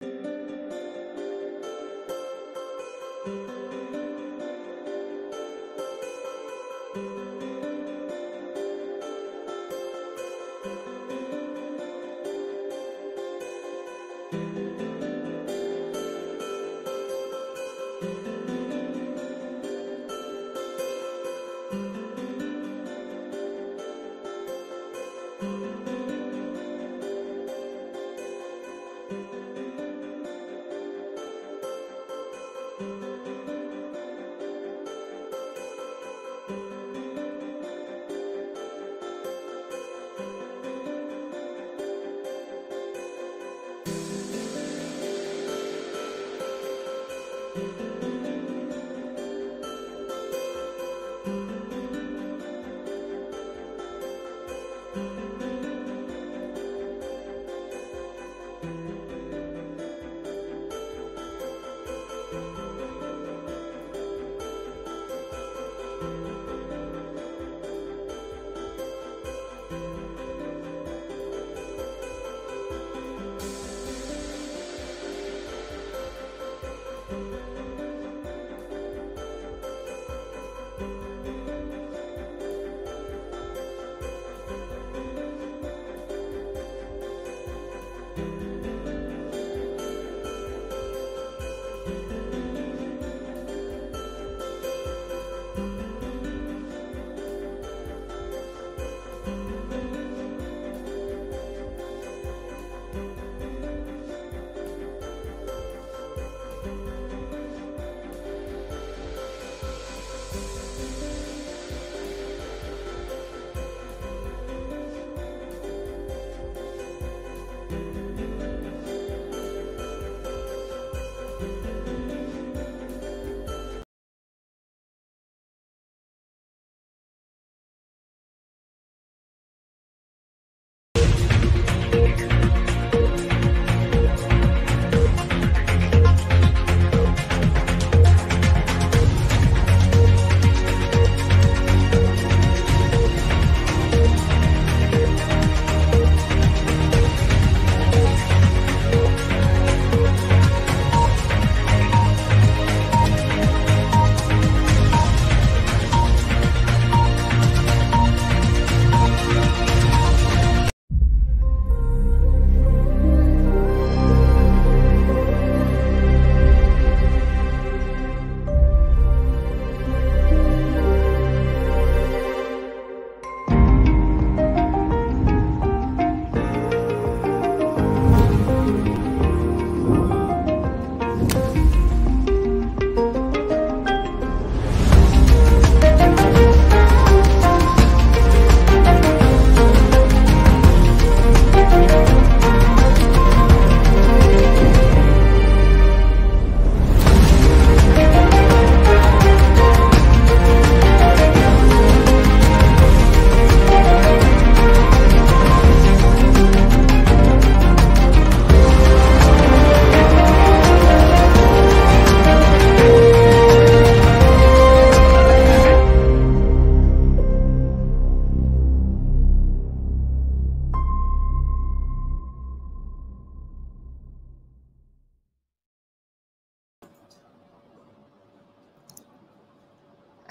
Thank you.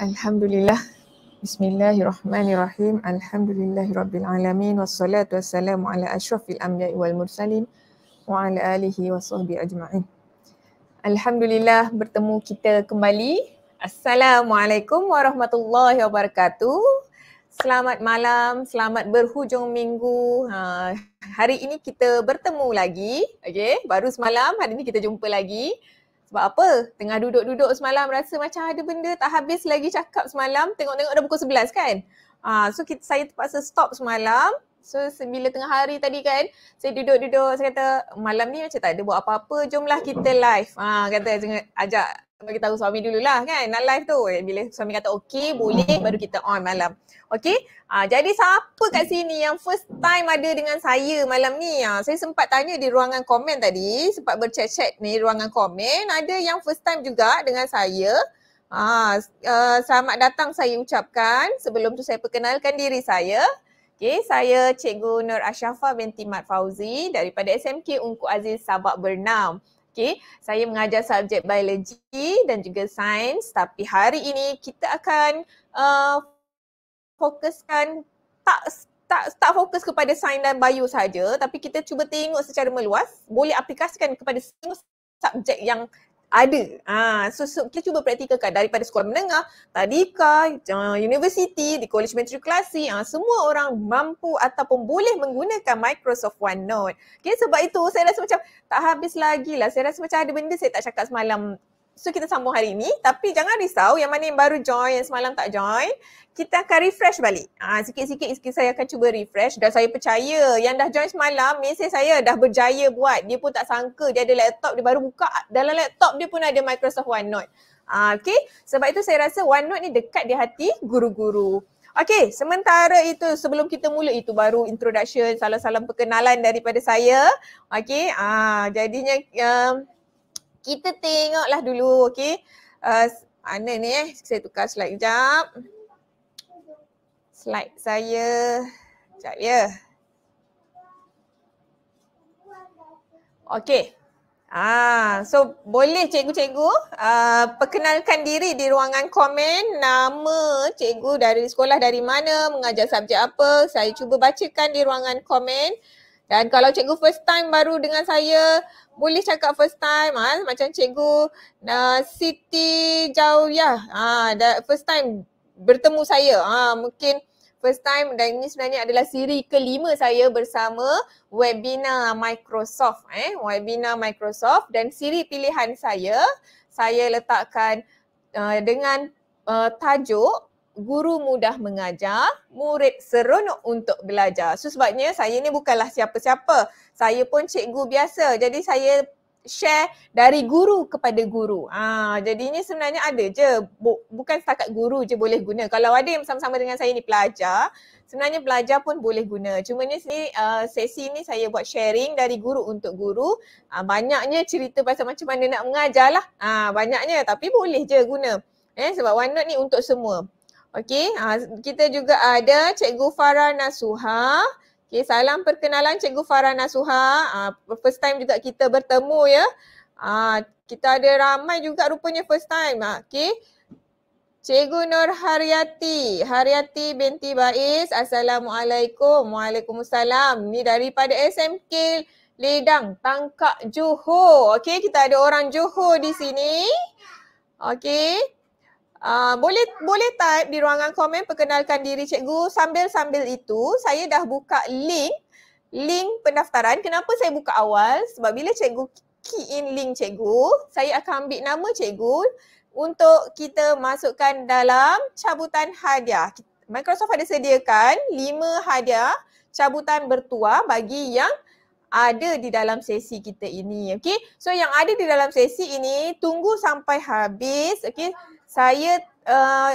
Alhamdulillah. Bismillahirrahmanirrahim. Alhamdulillahirrabbilalamin. Wassalatu wassalamu ala ashrafil amyai wal mursalin. Wa ala alihi wa sahbihi ajma'in. Alhamdulillah bertemu kita kembali. Assalamualaikum warahmatullahi wabarakatuh. Selamat malam, selamat berhujung minggu. Ha, hari ini kita bertemu lagi. Okay, baru semalam hari ini kita jumpa lagi. Sebab apa? Tengah duduk-duduk semalam rasa macam ada benda tak habis lagi cakap semalam. Tengok-tengok dah pukul 11 kan? Ah, so kita, saya terpaksa stop semalam. So bila tengah hari tadi kan, saya duduk-duduk, saya kata malam ni macam tak ada buat apa-apa, jomlah kita live. Ah, kata ajak bagi tahu suami dululah kan nak live tu eh, bila suami kata okey boleh hmm. baru kita on malam okey uh, jadi siapa kat sini yang first time ada dengan saya malam ni uh, saya sempat tanya di ruangan komen tadi sempat berchat-chat ni ruangan komen ada yang first time juga dengan saya ah uh, selamat datang saya ucapkan sebelum tu saya perkenalkan diri saya okey saya cikgu Nur Ashafa binti Mat Fauzi daripada SMK Ungku Aziz Sabak Bernam Okay, saya mengajar subjek biologi dan juga sains tapi hari ini kita akan uh, fokuskan tak tak tak fokus kepada sains dan bio saja tapi kita cuba tengok secara meluas boleh aplikasikan kepada semua subjek yang ada. Ha, so, so, kita cuba praktikalkan daripada sekolah menengah, tadika, ah, universiti, di college matriculasi, ha, ah, semua orang mampu ataupun boleh menggunakan Microsoft OneNote. Okay, sebab itu saya rasa macam tak habis lagi lah. Saya rasa macam ada benda saya tak cakap semalam So kita sambung hari ini tapi jangan risau yang mana yang baru join yang semalam tak join kita akan refresh balik. Ah sikit-sikit saya akan cuba refresh dan saya percaya yang dah join semalam mesej saya dah berjaya buat. Dia pun tak sangka dia ada laptop dia baru buka dalam laptop dia pun ada Microsoft OneNote. Ah ha, okey. Sebab itu saya rasa OneNote ni dekat di hati guru-guru. Okay, sementara itu sebelum kita mula itu baru introduction, salam-salam perkenalan daripada saya. Okay, ah jadinya um, kita tengoklah dulu okay? Uh, Ana ni eh saya tukar slide kejap. Slide saya kejap ya. Okey. Ah, so boleh cikgu-cikgu uh, perkenalkan diri di ruangan komen nama cikgu dari sekolah dari mana, mengajar subjek apa. Saya cuba bacakan di ruangan komen. Dan kalau cikgu first time baru dengan saya, boleh cakap first time ha? macam cikgu uh, Siti jauh ya ah, ha, first time bertemu saya. ha, mungkin first time dan ini sebenarnya adalah siri kelima saya bersama webinar Microsoft eh webinar Microsoft dan siri pilihan saya saya letakkan uh, dengan uh, tajuk guru mudah mengajar, murid seronok untuk belajar. So sebabnya saya ni bukanlah siapa-siapa. Saya pun cikgu biasa. Jadi saya share dari guru kepada guru. Ha, jadi ini sebenarnya ada je. Bukan setakat guru je boleh guna. Kalau ada yang sama-sama dengan saya ni pelajar, sebenarnya pelajar pun boleh guna. Cuma ni uh, sesi ni saya buat sharing dari guru untuk guru. Uh, banyaknya cerita pasal macam mana nak mengajar lah. Uh, ah, banyaknya tapi boleh je guna. Eh, sebab OneNote ni untuk semua. Okey, uh, kita juga ada Cikgu Farah Nasuha. Okey, salam perkenalan Cikgu Farah Nasuha. Uh, first time juga kita bertemu ya. Uh, kita ada ramai juga rupanya first time. Uh, Okey. Cikgu Nur Haryati, Haryati binti Baiz. Assalamualaikum. Waalaikumsalam. Ni daripada SMK Ledang, Tangkak Johor. Okey, kita ada orang Johor di sini. Okey. Ah, boleh boleh type di ruangan komen perkenalkan diri cikgu sambil-sambil itu saya dah buka link link pendaftaran. Kenapa saya buka awal? Sebab bila cikgu key in link cikgu, saya akan ambil nama cikgu untuk kita masukkan dalam cabutan hadiah. Microsoft ada sediakan 5 hadiah cabutan bertuah bagi yang ada di dalam sesi kita ini. Okay. So yang ada di dalam sesi ini tunggu sampai habis. Okay saya uh,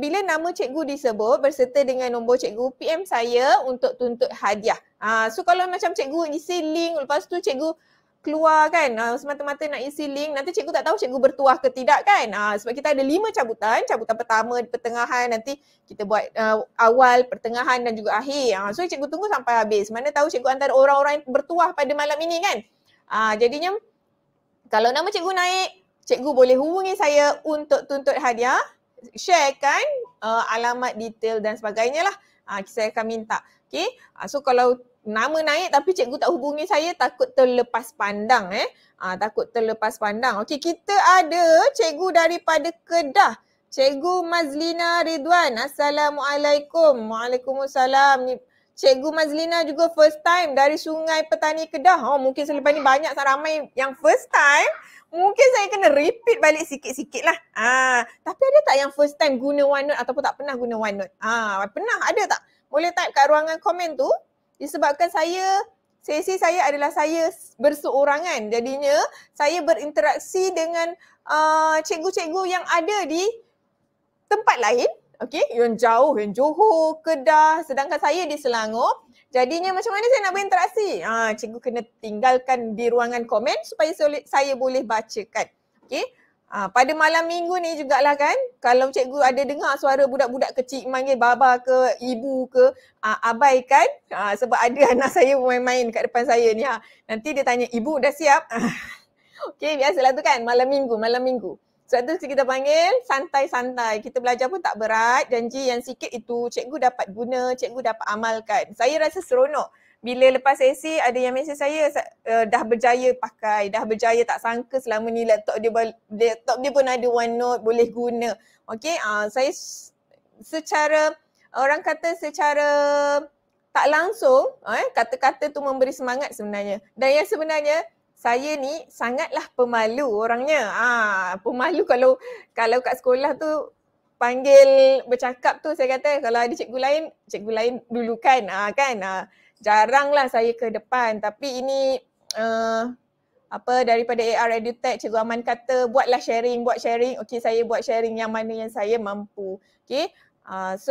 bila nama cikgu disebut berserta dengan nombor cikgu PM saya untuk tuntut hadiah. Uh, so kalau macam cikgu isi link lepas tu cikgu keluar kan uh, semata-mata nak isi link nanti cikgu tak tahu cikgu bertuah ke tidak kan. Uh, sebab kita ada lima cabutan. Cabutan pertama, pertengahan nanti kita buat uh, awal, pertengahan dan juga akhir. Uh, so cikgu tunggu sampai habis. Mana tahu cikgu antara orang-orang bertuah pada malam ini kan. Uh, jadinya kalau nama cikgu naik cikgu boleh hubungi saya untuk tuntut hadiah. Sharekan uh, alamat detail dan sebagainya lah. Uh, saya akan minta. Okay. Uh, ah, so kalau nama naik tapi cikgu tak hubungi saya takut terlepas pandang eh. Uh, takut terlepas pandang. Okay kita ada cikgu daripada Kedah. Cikgu Mazlina Ridwan. Assalamualaikum. Waalaikumsalam. Cikgu Mazlina juga first time dari Sungai Petani Kedah. Oh, mungkin selepas ni banyak ramai yang first time mungkin saya kena repeat balik sikit-sikit lah. Ah, tapi ada tak yang first time guna OneNote ataupun tak pernah guna OneNote? Ah, pernah ada tak? Boleh type kat ruangan komen tu disebabkan saya sesi saya adalah saya berseorangan. Jadinya saya berinteraksi dengan uh, cikgu-cikgu yang ada di tempat lain. Okay, yang jauh, yang Johor, Kedah sedangkan saya di Selangor. Jadinya macam mana saya nak berinteraksi? Ha, cikgu kena tinggalkan di ruangan komen supaya saya boleh bacakan. Okay. Ha, pada malam minggu ni jugalah kan, kalau cikgu ada dengar suara budak-budak kecil manggil baba ke, ibu ke, ha, abaikan ha, sebab ada anak saya main-main kat depan saya ni. Ha. Nanti dia tanya, ibu dah siap? Okay, biasalah tu kan malam minggu, malam minggu. Sebab tu kita panggil santai-santai. Kita belajar pun tak berat. Janji yang sikit itu cikgu dapat guna, cikgu dapat amalkan. Saya rasa seronok. Bila lepas sesi ada yang mesej saya uh, dah berjaya pakai, dah berjaya tak sangka selama ni laptop dia laptop dia pun ada one note boleh guna. Okey, uh, saya secara orang kata secara tak langsung eh kata-kata tu memberi semangat sebenarnya. Dan yang sebenarnya saya ni sangatlah pemalu orangnya. Ah, pemalu kalau kalau kat sekolah tu panggil bercakap tu saya kata kalau ada cikgu lain, cikgu lain dulu kan. Ah kan? Ah, jaranglah saya ke depan tapi ini uh, apa daripada AR EduTech cikgu Aman kata buatlah sharing, buat sharing. Okey, saya buat sharing yang mana yang saya mampu. Okey. Ah, so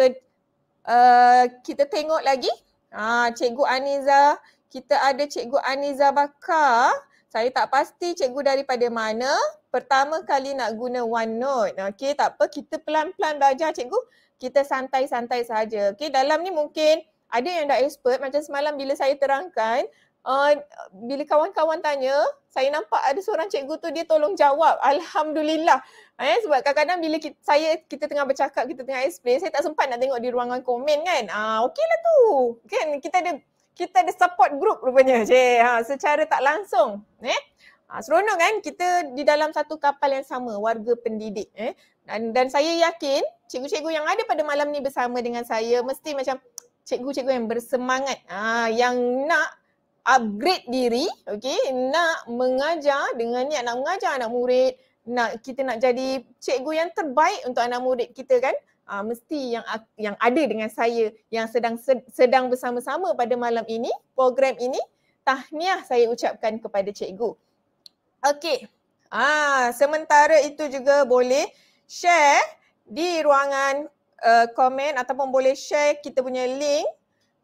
uh, kita tengok lagi. Ah, cikgu Aniza kita ada Cikgu Aniza Bakar saya tak pasti cikgu daripada mana pertama kali nak guna OneNote. Okey tak apa kita pelan-pelan belajar cikgu. Kita santai-santai saja. Okey dalam ni mungkin ada yang dah expert macam semalam bila saya terangkan uh, bila kawan-kawan tanya saya nampak ada seorang cikgu tu dia tolong jawab. Alhamdulillah. Eh, sebab kadang-kadang bila kita, saya kita tengah bercakap, kita tengah explain, saya tak sempat nak tengok di ruangan komen kan. Ah, okeylah tu. Kan kita ada kita ada support group rupanya je ha secara tak langsung eh ha, seronok kan kita di dalam satu kapal yang sama warga pendidik eh dan dan saya yakin cikgu-cikgu yang ada pada malam ni bersama dengan saya mesti macam cikgu-cikgu yang bersemangat ha, yang nak upgrade diri okay, nak mengajar dengan niat nak mengajar anak murid nak kita nak jadi cikgu yang terbaik untuk anak murid kita kan uh, mesti yang yang ada dengan saya yang sedang sedang bersama-sama pada malam ini program ini tahniah saya ucapkan kepada cikgu. Okey. Ah sementara itu juga boleh share di ruangan uh, komen ataupun boleh share kita punya link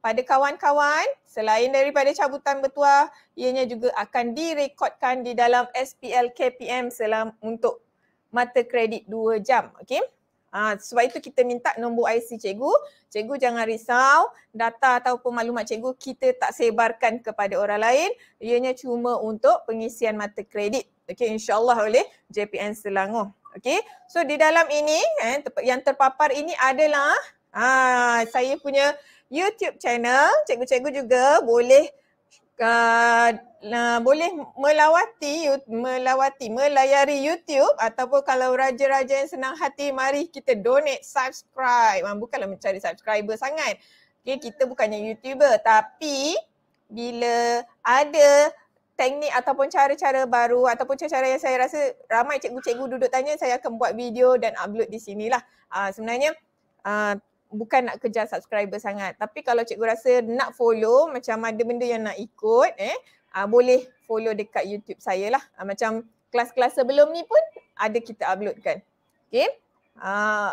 pada kawan-kawan selain daripada cabutan bertuah ianya juga akan direkodkan di dalam SPL KPM selam untuk mata kredit 2 jam okey. Ha, sebab itu kita minta nombor IC cikgu. Cikgu jangan risau data ataupun maklumat cikgu kita tak sebarkan kepada orang lain. Ianya cuma untuk pengisian mata kredit. Okay, insyaAllah oleh JPN Selangor. Okay, so di dalam ini eh, yang terpapar ini adalah ha, saya punya YouTube channel. Cikgu-cikgu juga boleh uh, boleh melawati melawati melayari YouTube ataupun kalau raja-raja yang senang hati mari kita donate subscribe. Ah, bukanlah mencari subscriber sangat. Okay, kita bukannya YouTuber tapi bila ada teknik ataupun cara-cara baru ataupun cara-cara yang saya rasa ramai cikgu-cikgu duduk tanya saya akan buat video dan upload di sinilah. Uh, sebenarnya uh, bukan nak kejar subscriber sangat tapi kalau cikgu rasa nak follow macam ada benda yang nak ikut eh uh, boleh follow dekat YouTube saya lah uh, macam kelas-kelas sebelum ni pun ada kita uploadkan okey uh,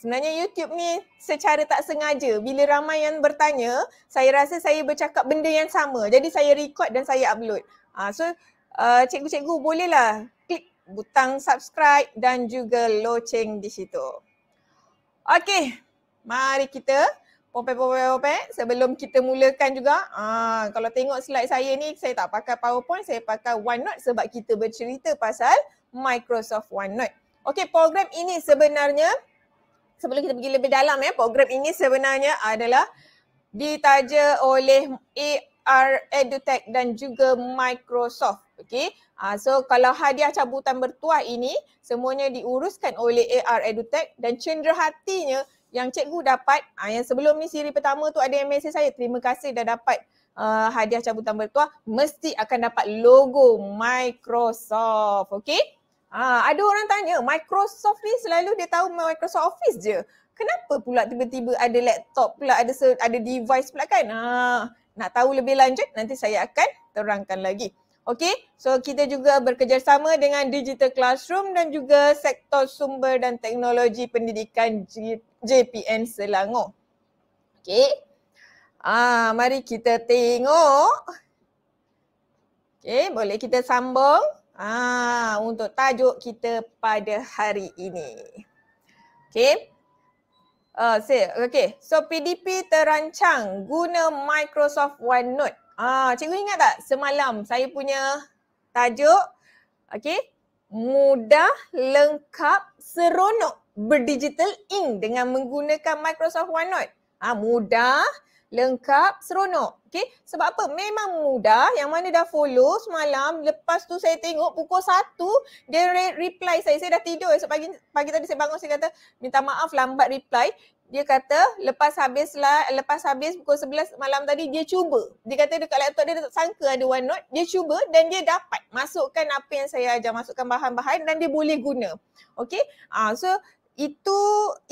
sebenarnya YouTube ni secara tak sengaja bila ramai yang bertanya saya rasa saya bercakap benda yang sama jadi saya record dan saya upload uh, so uh, cikgu-cikgu bolehlah klik butang subscribe dan juga loceng di situ Okay, Mari kita pompe pompe pompe sebelum kita mulakan juga. Ah, kalau tengok slide saya ni saya tak pakai PowerPoint, saya pakai OneNote sebab kita bercerita pasal Microsoft OneNote. Okey, program ini sebenarnya sebelum kita pergi lebih dalam eh, program ini sebenarnya adalah ditaja oleh AR EduTech dan juga Microsoft. Okey. Ah, so kalau hadiah cabutan bertuah ini semuanya diuruskan oleh AR EduTech dan cenderahatinya yang cikgu dapat uh, yang sebelum ni siri pertama tu ada yang mesej saya terima kasih dah dapat uh, hadiah cabutan bertuah mesti akan dapat logo Microsoft okey uh, ada orang tanya Microsoft ni selalu dia tahu Microsoft Office je kenapa pula tiba-tiba ada laptop pula ada ada device pula kan uh, nak tahu lebih lanjut nanti saya akan terangkan lagi Okey, so kita juga bekerjasama dengan Digital Classroom dan juga sektor sumber dan teknologi pendidikan JPN Selangor. okay? Ah, mari kita tengok. okay? boleh kita sambung? Ah, untuk tajuk kita pada hari ini. okay? Uh, ah, say, okay, so PDP terancang guna Microsoft OneNote. Ah, cikgu ingat tak semalam saya punya tajuk, okay, mudah, lengkap, seronok berdigital ink dengan menggunakan Microsoft OneNote. Ha, mudah, lengkap, seronok. Okay? Sebab apa? Memang mudah. Yang mana dah follow semalam. Lepas tu saya tengok pukul 1 dia re- reply saya. Saya dah tidur. Esok pagi, pagi tadi saya bangun saya kata minta maaf lambat reply. Dia kata lepas habis lah, lepas habis pukul 11 malam tadi dia cuba. Dia kata dekat laptop dia, dia tak sangka ada OneNote. Dia cuba dan dia dapat masukkan apa yang saya ajar. Masukkan bahan-bahan dan dia boleh guna. Okay. Uh, ah, so itu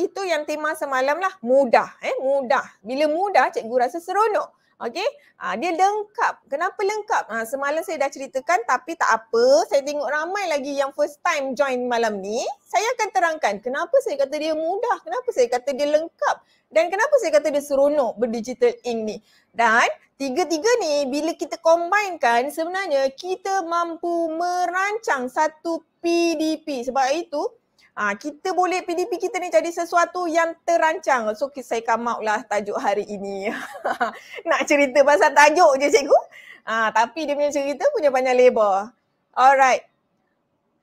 itu yang tema semalam lah mudah eh mudah bila mudah cikgu rasa seronok okay? ha, ah, dia lengkap kenapa lengkap ha, semalam saya dah ceritakan tapi tak apa saya tengok ramai lagi yang first time join malam ni saya akan terangkan kenapa saya kata dia mudah kenapa saya kata dia lengkap dan kenapa saya kata dia seronok berdigital ink ni dan tiga-tiga ni bila kita combine kan sebenarnya kita mampu merancang satu PDP sebab itu Ha, kita boleh PDP kita ni jadi sesuatu yang terancang. So saya come out lah tajuk hari ini. Nak cerita pasal tajuk je cikgu. Ha, tapi dia punya cerita punya banyak lebar. Alright.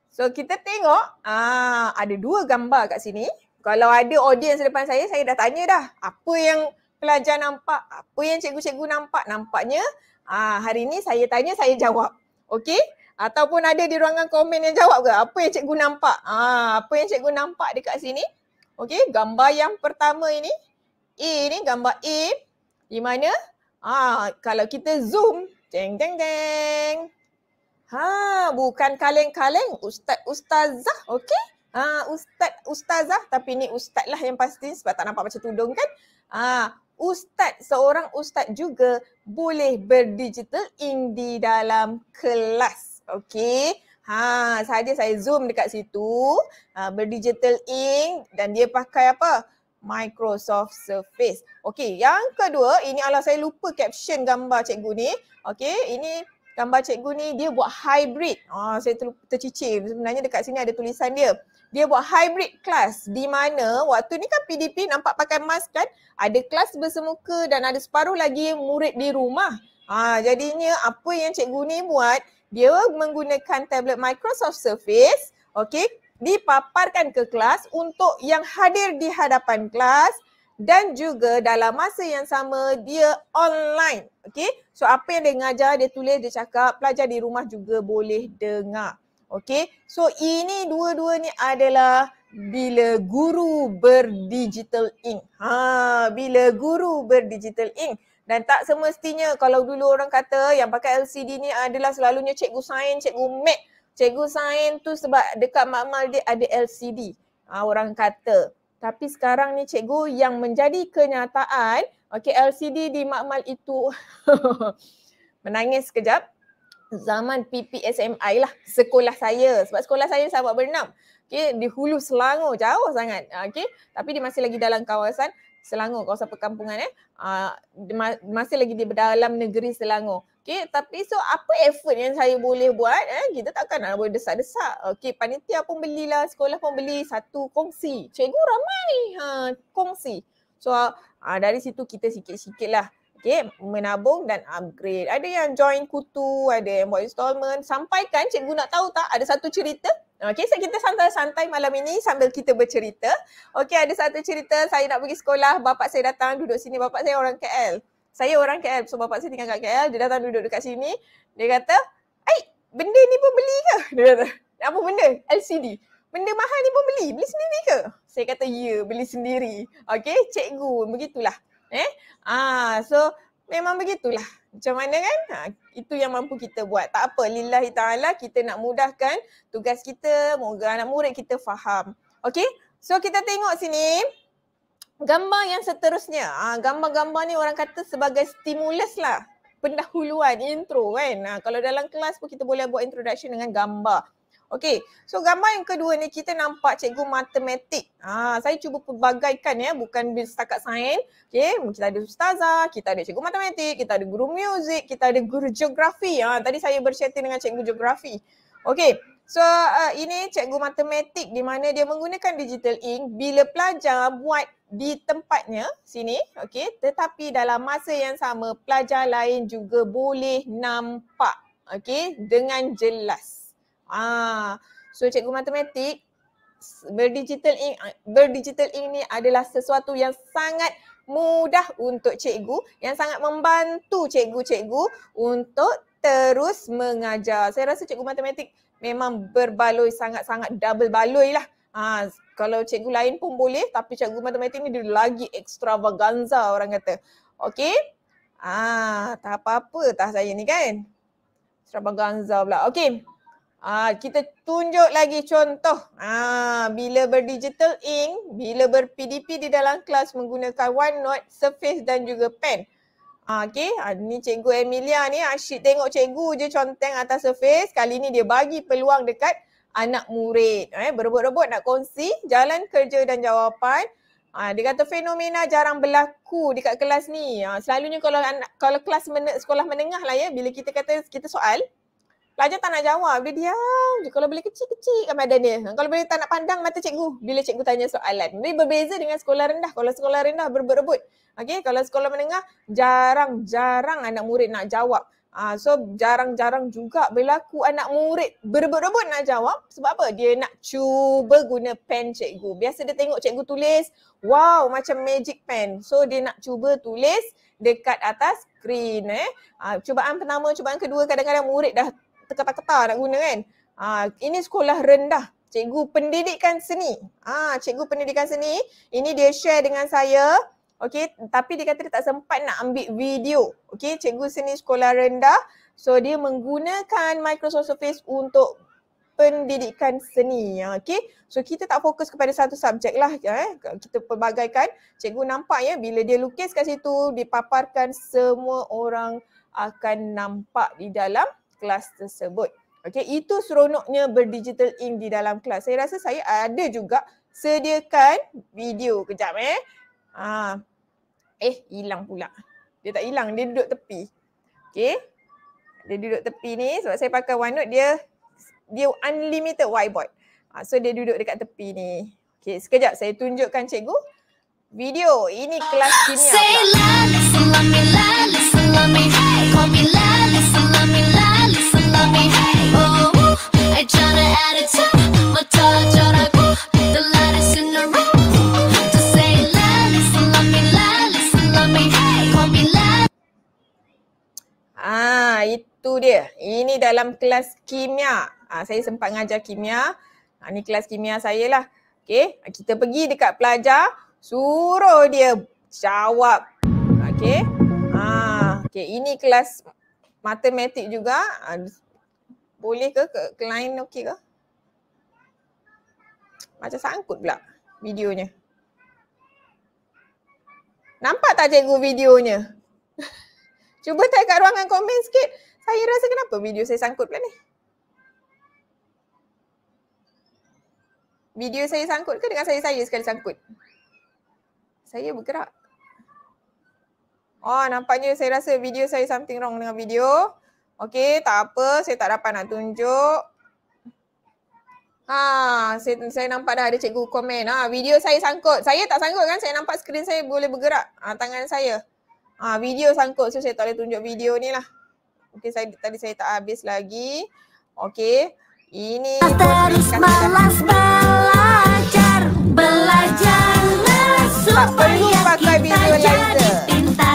So kita tengok ha, ada dua gambar kat sini. Kalau ada audience depan saya, saya dah tanya dah apa yang pelajar nampak, apa yang cikgu-cikgu nampak. Nampaknya ha, hari ni saya tanya, saya jawab. Okay ataupun ada di ruangan komen yang jawab ke apa yang cikgu nampak ha, apa yang cikgu nampak dekat sini okey gambar yang pertama ini A ni gambar A di mana ah ha, kalau kita zoom deng deng deng, ha bukan kaleng-kaleng ustaz ustazah okey ah ha, ustaz ustazah tapi ni ustaz lah yang pasti sebab tak nampak macam tudung kan ah ha, Ustaz, seorang ustaz juga boleh berdigital di dalam kelas. Okay. Ha, saja saya zoom dekat situ. Ha, berdigital ink dan dia pakai apa? Microsoft Surface. Okay. Yang kedua, ini alah saya lupa caption gambar cikgu ni. Okay. Ini gambar cikgu ni dia buat hybrid. Ha, saya ter- tercicir. Sebenarnya dekat sini ada tulisan dia. Dia buat hybrid class di mana waktu ni kan PDP nampak pakai mask kan ada kelas bersemuka dan ada separuh lagi murid di rumah. Ha, jadinya apa yang cikgu ni buat dia menggunakan tablet Microsoft Surface, okey, dipaparkan ke kelas untuk yang hadir di hadapan kelas dan juga dalam masa yang sama dia online, okey. So apa yang dia ngajar, dia tulis, dia cakap, pelajar di rumah juga boleh dengar. Okey. So ini dua-dua ni adalah bila guru berdigital ink. Ha, bila guru berdigital ink. Dan tak semestinya kalau dulu orang kata yang pakai LCD ni adalah selalunya cikgu sains, cikgu mat. Cikgu sains tu sebab dekat makmal dia ada LCD. Ha, ah, orang kata. Tapi sekarang ni cikgu yang menjadi kenyataan, okay, LCD di makmal itu menangis kejap. Zaman PPSMI lah, sekolah saya. Sebab sekolah saya sahabat bernam. Okay, di hulu Selangor, jauh sangat. Ah, okay, tapi dia masih lagi dalam kawasan Selangor, kawasan perkampungan eh. Uh, masih lagi di dalam negeri Selangor. Okay, tapi so apa effort yang saya boleh buat eh? Kita takkan nak boleh desak-desak. Okay, panitia pun belilah, sekolah pun beli satu kongsi. Cikgu ramai ha, kongsi. So uh, dari situ kita sikit-sikit lah. Okay, menabung dan upgrade. Ada yang join kutu, ada yang buat installment. Sampaikan cikgu nak tahu tak ada satu cerita Okey, so kita santai-santai malam ini sambil kita bercerita. Okey, ada satu cerita saya nak pergi sekolah, bapak saya datang duduk sini. Bapak saya orang KL. Saya orang KL, so bapak saya tinggal kat KL. Dia datang duduk dekat sini. Dia kata, "Ai, benda ni pun beli ke?" Dia kata, "Apa benda? LCD. Benda mahal ni pun beli. Beli sendiri ke?" Saya kata, "Ya, yeah, beli sendiri." Okey, cikgu, begitulah. Eh? Ah, so memang begitulah. Macam mana kan? Ha, itu yang mampu kita buat. Tak apa, lillahi ta'ala kita nak mudahkan tugas kita, moga anak murid kita faham. Okay? So kita tengok sini. Gambar yang seterusnya. Ha, gambar-gambar ni orang kata sebagai stimulus lah. Pendahuluan, intro kan. Ha, kalau dalam kelas pun kita boleh buat introduction dengan gambar. Okey, so gambar yang kedua ni kita nampak cikgu matematik. Ha, saya cuba pelbagaikan ya, bukan setakat sains. Okey, kita ada ustazah, kita ada cikgu matematik, kita ada guru muzik, kita ada guru geografi. Ha, tadi saya bersetting dengan cikgu geografi. Okey, so uh, ini cikgu matematik di mana dia menggunakan digital ink bila pelajar buat di tempatnya sini, okey, tetapi dalam masa yang sama pelajar lain juga boleh nampak, okey, dengan jelas. Ah, so cikgu matematik berdigital ink ah, berdigital ink ni adalah sesuatu yang sangat mudah untuk cikgu yang sangat membantu cikgu-cikgu untuk terus mengajar. Saya rasa cikgu matematik memang berbaloi sangat-sangat double baloi lah. Ha, kalau cikgu lain pun boleh tapi cikgu matematik ni dia lagi extravaganza orang kata. Okey? Ah, tak apa-apa tah saya ni kan. Extravaganza pula. Okey. Ah, kita tunjuk lagi contoh. Ah, bila berdigital ink, bila berPDP di dalam kelas menggunakan OneNote, Surface dan juga pen. Ah, okay, ah, ni cikgu Emilia ni ah, asyik tengok cikgu je conteng atas Surface. Kali ni dia bagi peluang dekat anak murid. Eh, berebut-rebut nak kongsi jalan kerja dan jawapan. Ah, dia kata fenomena jarang berlaku dekat kelas ni. Ah, selalunya kalau kalau kelas men- sekolah menengah lah ya, bila kita kata kita soal, Pelajar tak nak jawab, dia diam je. Kalau boleh kecil-kecil kat badan Kalau boleh tak nak pandang mata cikgu bila cikgu tanya soalan. Ini berbeza dengan sekolah rendah. Kalau sekolah rendah berebut-rebut. Okay, kalau sekolah menengah jarang-jarang anak murid nak jawab. Uh, so jarang-jarang juga berlaku anak murid berebut-rebut nak jawab sebab apa? Dia nak cuba guna pen cikgu. Biasa dia tengok cikgu tulis, wow macam magic pen. So dia nak cuba tulis dekat atas screen eh. Uh, cubaan pertama, cubaan kedua kadang-kadang murid dah terketar-ketar nak guna kan. Ha, ini sekolah rendah. Cikgu pendidikan seni. Ah, ha, cikgu pendidikan seni. Ini dia share dengan saya. Okey, tapi dia kata dia tak sempat nak ambil video. Okey, cikgu seni sekolah rendah. So dia menggunakan Microsoft Surface untuk pendidikan seni. Okey. So kita tak fokus kepada satu subjek lah. Ya, eh. Kita pelbagaikan. Cikgu nampak ya bila dia lukis kat situ dipaparkan semua orang akan nampak di dalam kelas tersebut. Okey, itu seronoknya berdigital ink di dalam kelas. Saya rasa saya ada juga sediakan video. Kejap eh. Ha. Eh, hilang pula. Dia tak hilang, dia duduk tepi. Okey. Dia duduk tepi ni sebab saya pakai OneNote dia dia unlimited whiteboard. Ha, so dia duduk dekat tepi ni. Okey, sekejap saya tunjukkan cikgu video. Ini kelas kimia. Pula. Ah, itu dia. Ini dalam kelas kimia. Ah, saya sempat ngajar kimia. Ah, ni kelas kimia saya lah. Okay, ah, kita pergi dekat pelajar. Suruh dia jawab. Okay. Ah, okay. Ini kelas matematik juga. Ah, boleh ke client okey ke? Macam sangkut pula videonya. Nampak tak cikgu videonya? Cuba tag kat ruangan komen sikit. Saya rasa kenapa video saya sangkut pula ni? Video saya sangkut ke dengan saya-saya sekali sangkut? Saya bergerak. Oh nampaknya saya rasa video saya something wrong dengan video. Okey, tak apa. Saya tak dapat nak tunjuk. Ha, saya, saya nampak dah ada cikgu komen. Ha, video saya sangkut. Saya tak sangkut kan? Saya nampak skrin saya boleh bergerak. Ha, tangan saya. Ha, video sangkut. So, saya tak boleh tunjuk video ni lah. Okey, saya, tadi saya tak habis lagi. Okey. Ini. Terus malas belajar. Belajar. Tak perlu pakai visualizer. Tak perlu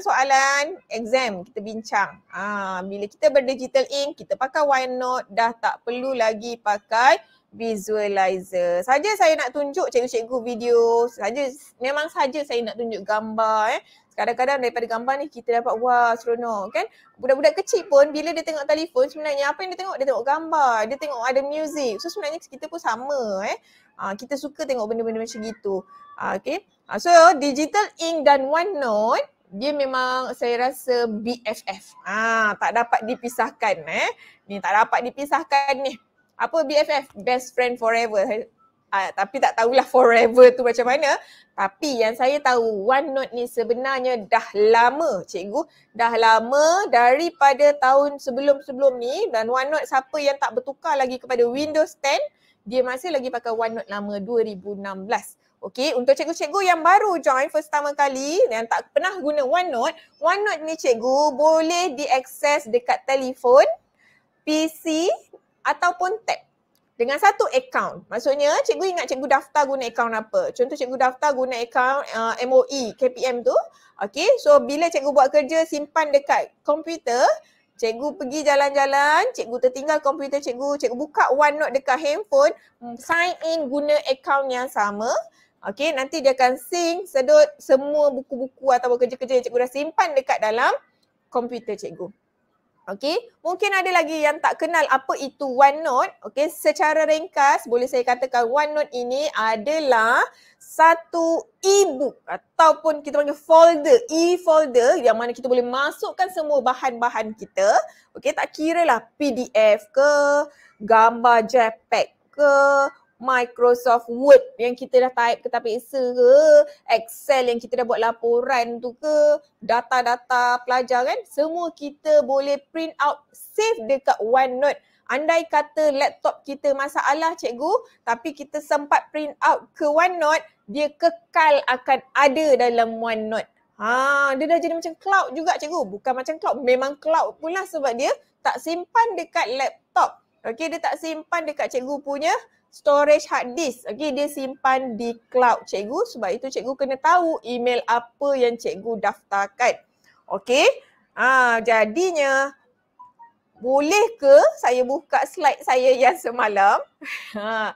soalan-soalan exam kita bincang. Ha, bila kita berdigital ink, kita pakai OneNote dah tak perlu lagi pakai visualizer. Saja saya nak tunjuk cikgu-cikgu video, saja memang saja saya nak tunjuk gambar eh. Kadang-kadang daripada gambar ni kita dapat wah seronok kan. Budak-budak kecil pun bila dia tengok telefon sebenarnya apa yang dia tengok? Dia tengok gambar, dia tengok ada music. So sebenarnya kita pun sama eh. Ha, kita suka tengok benda-benda macam gitu. Ha, okay. Ha, so digital ink dan note dia memang saya rasa BFF. Ah, tak dapat dipisahkan eh. Ni tak dapat dipisahkan ni. Apa BFF? Best friend forever. Ha, ah, tapi tak tahulah forever tu macam mana. Tapi yang saya tahu OneNote ni sebenarnya dah lama cikgu. Dah lama daripada tahun sebelum-sebelum ni. Dan OneNote siapa yang tak bertukar lagi kepada Windows 10. Dia masih lagi pakai OneNote lama 2016. Okey, untuk cikgu-cikgu yang baru join first time kali yang tak pernah guna OneNote, OneNote ni cikgu boleh diakses dekat telefon, PC ataupun tab. Dengan satu account. Maksudnya cikgu ingat cikgu daftar guna account apa? Contoh cikgu daftar guna account uh, MOE, KPM tu. Okey, so bila cikgu buat kerja simpan dekat komputer, Cikgu pergi jalan-jalan, cikgu tertinggal komputer cikgu, cikgu buka OneNote dekat handphone, mm, sign in guna account yang sama. Okey, nanti dia akan sync sedut semua buku-buku atau kerja-kerja yang cikgu dah simpan dekat dalam komputer cikgu. Okey, mungkin ada lagi yang tak kenal apa itu OneNote. Okey, secara ringkas boleh saya katakan OneNote ini adalah satu e-book ataupun kita panggil folder, e-folder yang mana kita boleh masukkan semua bahan-bahan kita. Okey, tak kira lah PDF ke, gambar JPEG ke, Microsoft Word yang kita dah type kertas peksa ke, Excel yang kita dah buat laporan tu ke, data-data pelajar kan, semua kita boleh print out save dekat OneNote. Andai kata laptop kita masalah cikgu, tapi kita sempat print out ke OneNote, dia kekal akan ada dalam OneNote. Ha, dia dah jadi macam cloud juga cikgu. Bukan macam cloud, memang cloud pula sebab dia tak simpan dekat laptop. Okay, dia tak simpan dekat cikgu punya storage hard disk. Okey, dia simpan di cloud cikgu. Sebab itu cikgu kena tahu email apa yang cikgu daftarkan. Okey. Ha, jadinya boleh ke saya buka slide saya yang semalam? Ha,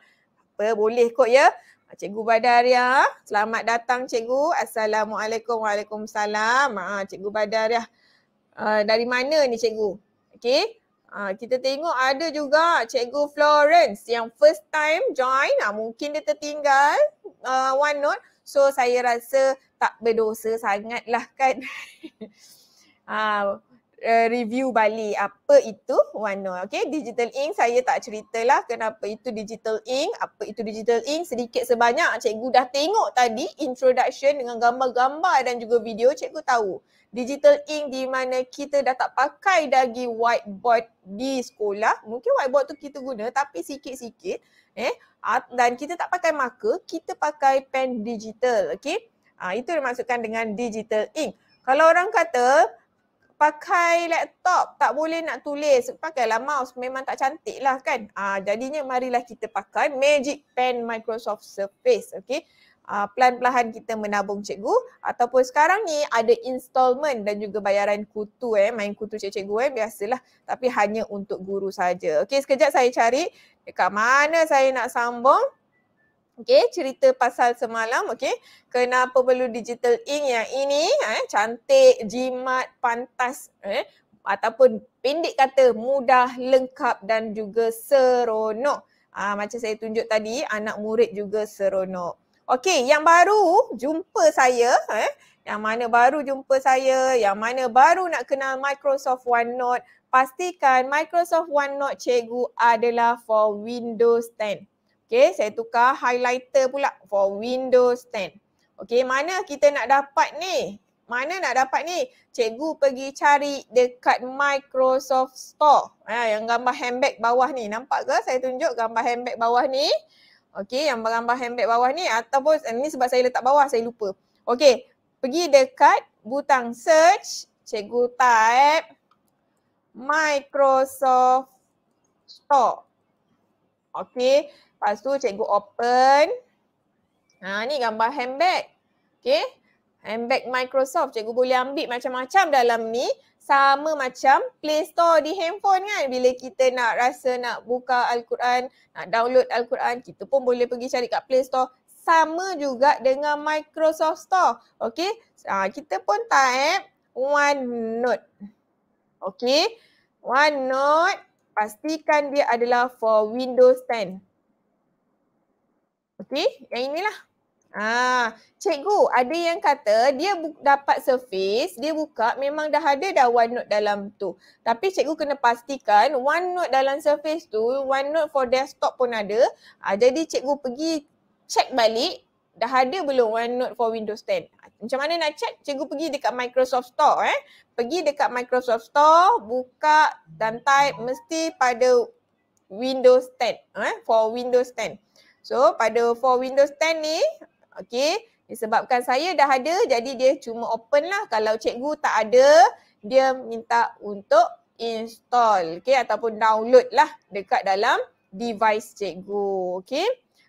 apa boleh kok ya. Cikgu Badaria, selamat datang cikgu. Assalamualaikum. Waalaikumsalam. Ha, cikgu Badaria. Uh, dari mana ni cikgu? Okey. Ha, kita tengok ada juga Cikgu Florence yang first time join. Ha, mungkin dia tertinggal uh, one note. So saya rasa tak berdosa sangat lah kan. ha, uh, review balik apa itu Wano. Okay, digital ink saya tak ceritalah kenapa itu digital ink, apa itu digital ink. Sedikit sebanyak cikgu dah tengok tadi introduction dengan gambar-gambar dan juga video cikgu tahu. Digital ink di mana kita dah tak pakai lagi whiteboard di sekolah. Mungkin whiteboard tu kita guna tapi sikit-sikit. Eh, dan kita tak pakai marker, kita pakai pen digital. Okay, uh, ah, itu dimaksudkan dengan digital ink. Kalau orang kata pakai laptop tak boleh nak tulis pakailah mouse memang tak cantik lah kan uh, jadinya marilah kita pakai magic pen Microsoft Surface okey uh, pelan-pelan kita menabung cikgu ataupun sekarang ni ada installment dan juga bayaran kutu eh main kutu cikgu eh biasalah tapi hanya untuk guru saja okey sekejap saya cari dekat mana saya nak sambung Okay cerita pasal semalam, Okay. Kenapa perlu digital ink yang ini, eh, cantik, jimat, pantas, eh, ataupun pendek kata mudah, lengkap dan juga seronok. Ah, macam saya tunjuk tadi, anak murid juga seronok. Okay. yang baru jumpa saya, eh, yang mana baru jumpa saya, yang mana baru nak kenal Microsoft OneNote, pastikan Microsoft OneNote cikgu adalah for Windows 10. Okay, saya tukar highlighter pula for Windows 10. Okay, mana kita nak dapat ni? Mana nak dapat ni? Cikgu pergi cari dekat Microsoft Store. Ha, yang gambar handbag bawah ni. Nampak ke saya tunjuk gambar handbag bawah ni? Okay, yang gambar handbag bawah ni ataupun eh, ni sebab saya letak bawah saya lupa. Okay, pergi dekat butang search. Cikgu type Microsoft Store. Okay, Lepas tu cikgu open. Ha ni gambar handbag. Okay. Handbag Microsoft. Cikgu boleh ambil macam-macam dalam ni. Sama macam Play Store di handphone kan. Bila kita nak rasa nak buka Al-Quran, nak download Al-Quran, kita pun boleh pergi cari kat Play Store. Sama juga dengan Microsoft Store. Okay. Ha, kita pun type OneNote. Okay. OneNote. Pastikan dia adalah for Windows 10. Okey, yang inilah. Ah, cikgu, ada yang kata dia dapat surface, dia buka memang dah ada dah one note dalam tu. Tapi cikgu kena pastikan one note dalam surface tu, one note for desktop pun ada. Ah, jadi cikgu pergi check balik dah ada belum one note for Windows 10. Macam mana nak check? Cikgu pergi dekat Microsoft Store eh. Pergi dekat Microsoft Store, buka dan type mesti pada Windows 10 eh for Windows 10. So pada for Windows 10 ni, okay, disebabkan saya dah ada jadi dia cuma open lah. Kalau cikgu tak ada, dia minta untuk install, okay, ataupun download lah dekat dalam device cikgu, okay.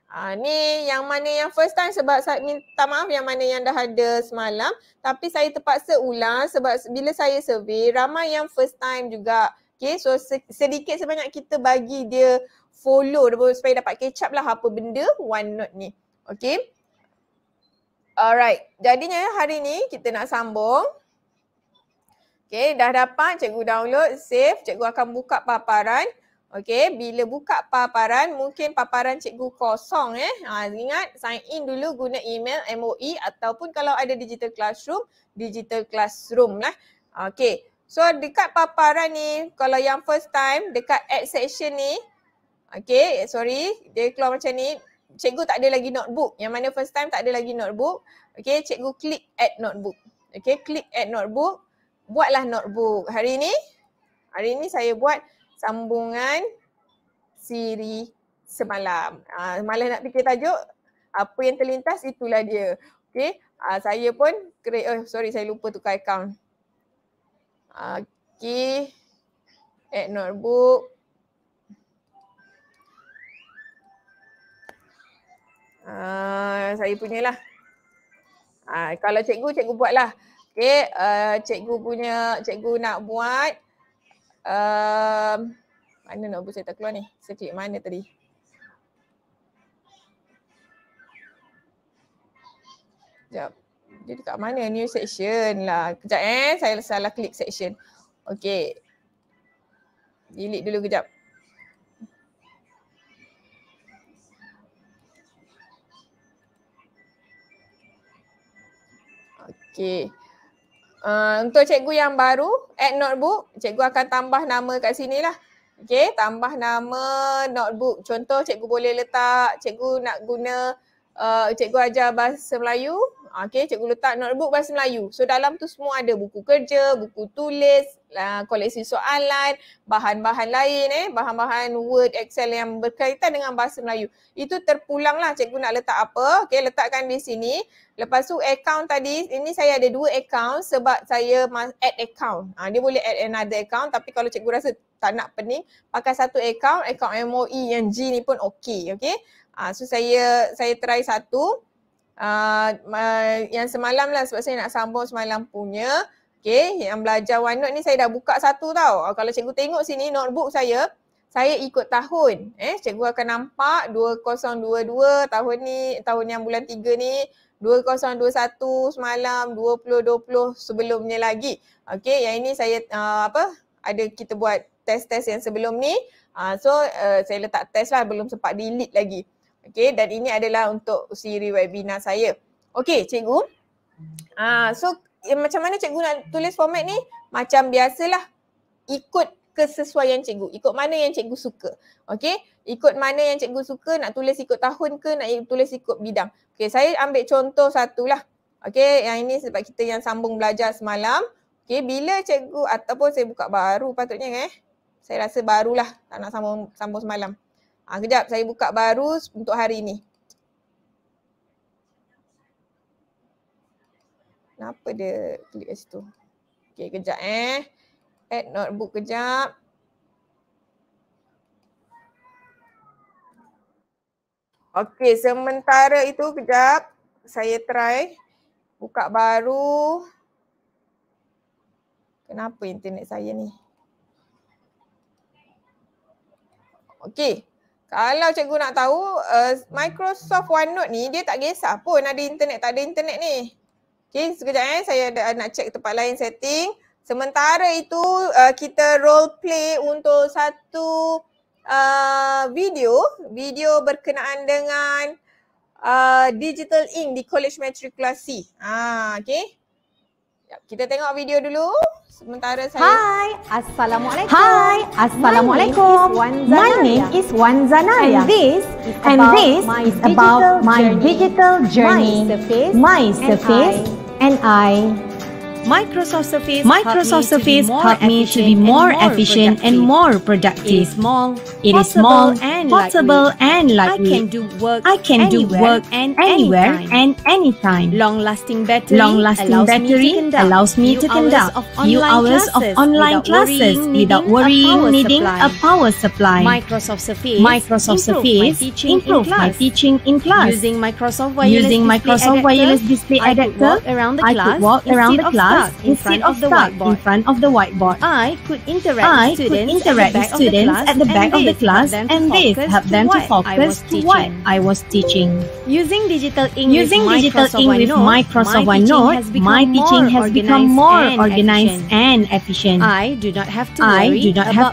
Ha, ni yang mana yang first time sebab saya minta maaf yang mana yang dah ada semalam tapi saya terpaksa ulang sebab bila saya survey ramai yang first time juga okay so sedikit sebanyak kita bagi dia follow supaya dapat kecap lah apa benda one note ni. Okay. Alright. Jadinya hari ni kita nak sambung. Okay. Dah dapat. Cikgu download. Save. Cikgu akan buka paparan. Okay. Bila buka paparan, mungkin paparan cikgu kosong eh. Ha, ingat sign in dulu guna email MOE ataupun kalau ada digital classroom, digital classroom lah. Okay. So dekat paparan ni, kalau yang first time, dekat add section ni, Okay sorry dia keluar macam ni cikgu tak ada lagi notebook yang mana first time tak ada lagi notebook Okay cikgu klik add notebook Okay klik add notebook buatlah notebook hari ni Hari ni saya buat sambungan siri semalam uh, ah, Malas nak fikir tajuk apa yang terlintas itulah dia Okay uh, saya pun create, oh sorry saya lupa tukar account ah, Okay add notebook Ah, saya punya lah. Uh, ah, kalau cikgu, cikgu buat lah. Okay, uh, cikgu punya, cikgu nak buat. Uh, mana nak buat saya tak keluar ni? Saya mana tadi? Sekejap. Dia dekat mana? New section lah. Kejap eh, saya salah klik section. Okay. Delete dulu kejap. Okay. Uh, ah, untuk cikgu yang baru, add notebook, cikgu akan tambah nama kat sini lah. Okay, tambah nama notebook. Contoh cikgu boleh letak, cikgu nak guna uh, cikgu ajar bahasa Melayu, okay, cikgu letak notebook bahasa Melayu. So dalam tu semua ada buku kerja, buku tulis, uh, koleksi soalan, bahan-bahan lain eh, bahan-bahan Word, Excel yang berkaitan dengan bahasa Melayu. Itu terpulang lah cikgu nak letak apa, okay, letakkan di sini. Lepas tu account tadi, ini saya ada dua account sebab saya add account. Uh, dia boleh add another account tapi kalau cikgu rasa tak nak pening, pakai satu account, account MOE yang G ni pun okay. okay? Uh, so saya saya try satu uh, yang semalam lah sebab saya nak sambung semalam punya. Okay, yang belajar OneNote ni saya dah buka satu tau. Uh, kalau cikgu tengok sini notebook saya, saya ikut tahun. Eh, cikgu akan nampak 2022 tahun ni, tahun yang bulan tiga ni, 2021 semalam, 2020 sebelumnya lagi. Okay, yang ini saya uh, apa, ada kita buat test-test yang sebelum ni. Uh, so uh, saya letak test lah, belum sempat delete lagi. Okay dan ini adalah untuk siri webinar saya. Okay cikgu. Hmm. Ah, uh, so ya, macam mana cikgu nak tulis format ni? Macam biasalah ikut kesesuaian cikgu. Ikut mana yang cikgu suka. Okay. Ikut mana yang cikgu suka nak tulis ikut tahun ke nak tulis ikut bidang. Okay saya ambil contoh satu lah. Okay yang ini sebab kita yang sambung belajar semalam. Okay bila cikgu ataupun saya buka baru patutnya eh. Saya rasa barulah tak nak sambung, sambung semalam. Ha, kejap saya buka baru untuk hari ni. Kenapa dia klik kat situ? Okay kejap eh. Add notebook kejap. Okay sementara itu kejap saya try buka baru. Kenapa internet saya ni? Okay. Kalau cikgu nak tahu, uh, Microsoft OneNote ni dia tak kisah pun ada internet tak ada internet ni. Okay, sekejap eh. Saya ada, eh, nak check tempat lain setting. Sementara itu, uh, kita role play untuk satu uh, video. Video berkenaan dengan uh, Digital Ink di College Matriculasi. Ah, okay kita tengok video dulu sementara saya Hai assalamualaikum Hi assalamualaikum My name is Wanzana Wan and this and this my is about my digital journey my surface, my surface and I, and I. Microsoft Surface Microsoft Surface helped me to be more efficient and more productive. It is small, it is small and portable and lightweight. I can do work. I can do work and anywhere and anytime. Long-lasting battery. Long-lasting battery allows me to conduct few hours of online classes without worrying needing a power supply. Microsoft Surface Microsoft Surface improved my teaching in class. Using Microsoft wireless display adapter, I could walk around the class class instead of stuck in front of the whiteboard. I could interact I students, could interact at, the students at the back of the class and this helped them to focus to what I was teaching. Using digital English, Using digital English Microsoft OneNote, my teaching has become more organized and efficient. I do not have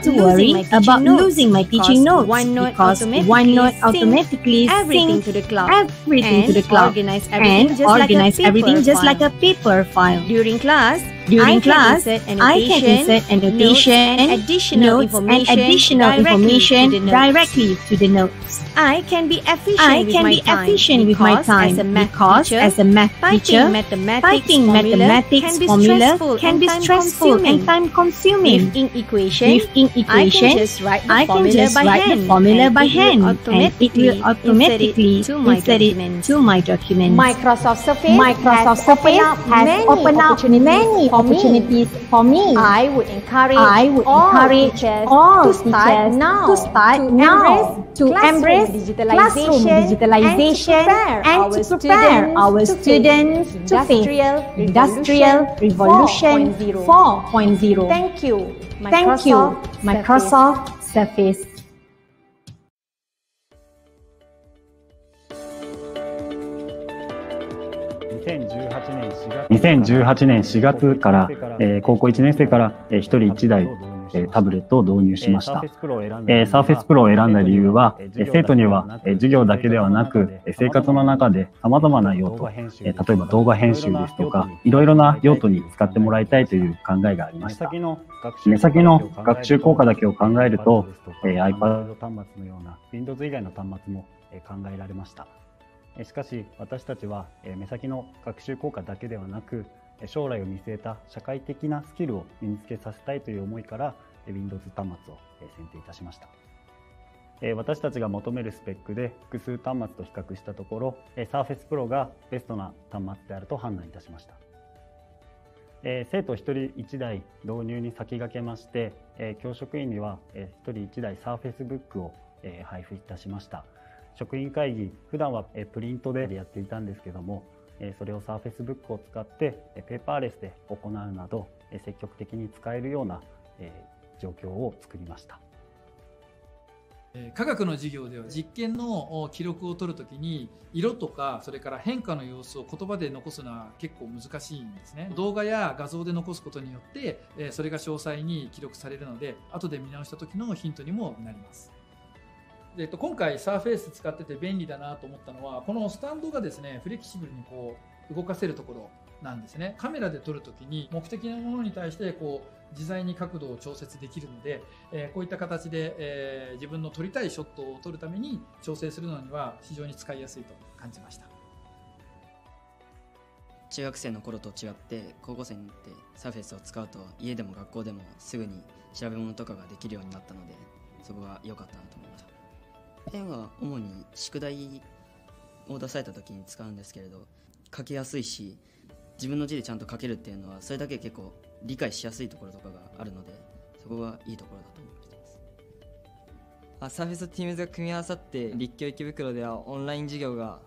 to worry about losing my teaching notes because OneNote automatically syncs to the cloud everything to the cloud and organize everything just like a paper file. During class During I class, I can insert annotation, notes, additional notes, information, and additional directly information to directly to the notes. I can be efficient, I can with, be my efficient with my time as a math because teacher, as a math teacher, typing mathematics, formula can be stressful and time consuming. With inequation, with inequation, I can just write the I formula by hand, the formula by hand, and it will automatically insert it to my document. To my document. Microsoft Surface Microsoft has opened up, has many opened up many opportunities me, for me. I would encourage I would all encourage teachers all to start teachers now to start to now embrace to embrace classroom digitalization and to prepare, and our students to face industrial revolution 4.0. Thank you, Microsoft, Thank you, Microsoft Surface. Surface. 2018年4月から、えー、高校1年生から、えー、1人1台、えー、タブレットを導入しました。えー、サーフェスプロを選んだ理由は、えー、生徒には、えー、授業だけではなく、え生活の中で様々な用途、えー、例えば動画編集ですとか、いろいろな用途に使ってもらいたいという考えがありました。目先の学習効果だけを考えると、えー、iPad 端末のような Windows 以外の端末も考えられました。しかし私たちは目先の学習効果だけではなく将来を見据えた社会的なスキルを身につけさせたいという思いから Windows 端末を選定いたしました私たちが求めるスペックで複数端末と比較したところ Surface Pro がベストな端末であると判断いたしました生徒1人1台導入に先駆けまして教職員には1人1台 SurfaceBook を配布いたしました職員会議普段はプリントでやっていたんですけどもそれをサーフェスブックを使ってペーパーレスで行うなど積極的に使えるような状況を作りました科学の授業では実験の記録を取るときに色とかそれから変化の様子を言葉で残すのは結構難しいんですね動画や画像で残すことによってそれが詳細に記録されるので後で見直した時のヒントにもなりますえっと、今回、サーフェイス使ってて便利だなと思ったのは、このスタンドがですね、フレキシブルにこう動かせるところなんですね。カメラで撮るときに、目的のものに対してこう自在に角度を調節できるので、えー、こういった形で、えー、自分の撮りたいショットを撮るために調整するのには非常に使いやすいと感じました。中学生の頃と違って高校生になってサーフェイスを使うと家でも学校でもすぐに調べ物とかができるようになったのでそこが良かったなと思いました。ペンは主に宿題を出された時に使うんですけれど書きやすいし自分の字でちゃんと書けるっていうのはそれだけ結構理解しやすいところとかがあるのでそこがいいところだと思ってますあサーフェスと Teams が組み合わさって立教池袋ではオンライン授業が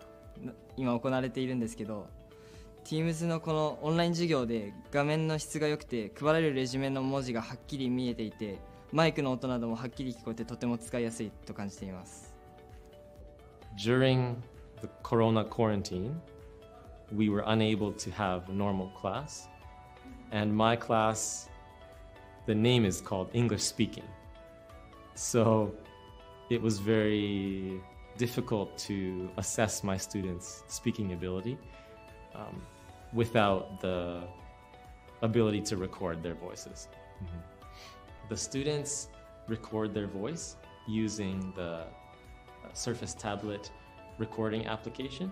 今行われているんですけど Teams のこのオンライン授業で画面の質が良くて配られるレジュメの文字がはっきり見えていてマイクの音などもはっきり聞こえてとても使いやすいと感じています during the corona quarantine, we were unable to have a normal class. And my class, the name is called English Speaking. So it was very difficult to assess my students' speaking ability um, without the ability to record their voices. Mm-hmm. The students record their voice using the Surface tablet recording application,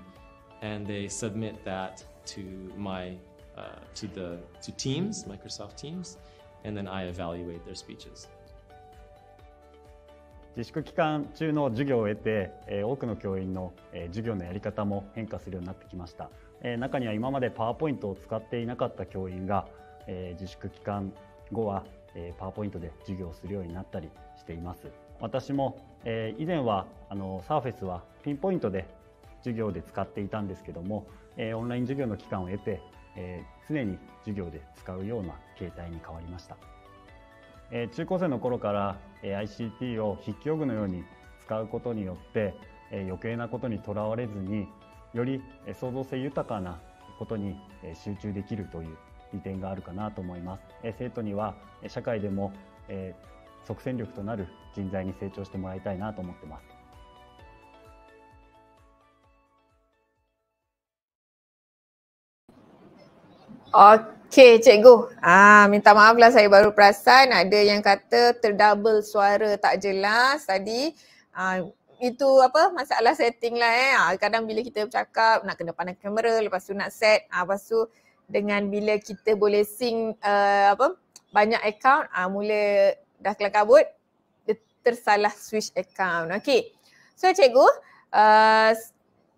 and they submit that to my uh, to the to Teams, Microsoft Teams, and then I evaluate their speeches. 自粛期間中の授業を得て、えー、多くの教員の、えー、授業のやり方も変化するようになってきました、えー、中には今までパワーポイントを使っていなかった教員が、えー、自粛期間後は、えー、パワーポイントで授業をするようになったりしています私も、えー、以前はあのサーフェスはピンポイントで授業で使っていたんですけども、えー、オンライン授業の期間を得て、えー、常に授業で使うような形態に変わりました、えー、中高生の頃から、えー、ICT を筆記用具のように使うことによって、えー、余計なことにとらわれずにより創造性豊かなことに集中できるという利点があるかなと思います。生徒には社会でも即戦力となる人材に成長してもらいたいなと思ってます cikgu. Ah, minta maaf lah saya baru perasan ada yang kata terdouble suara tak jelas tadi. Ah, itu apa masalah setting lah eh. Ah, kadang bila kita bercakap nak kena pandang kamera lepas tu nak set. Ah, lepas tu dengan bila kita boleh sing uh, ah, apa banyak account ah, mula dah kelam kabut dia tersalah switch account. Okay. So cikgu, uh,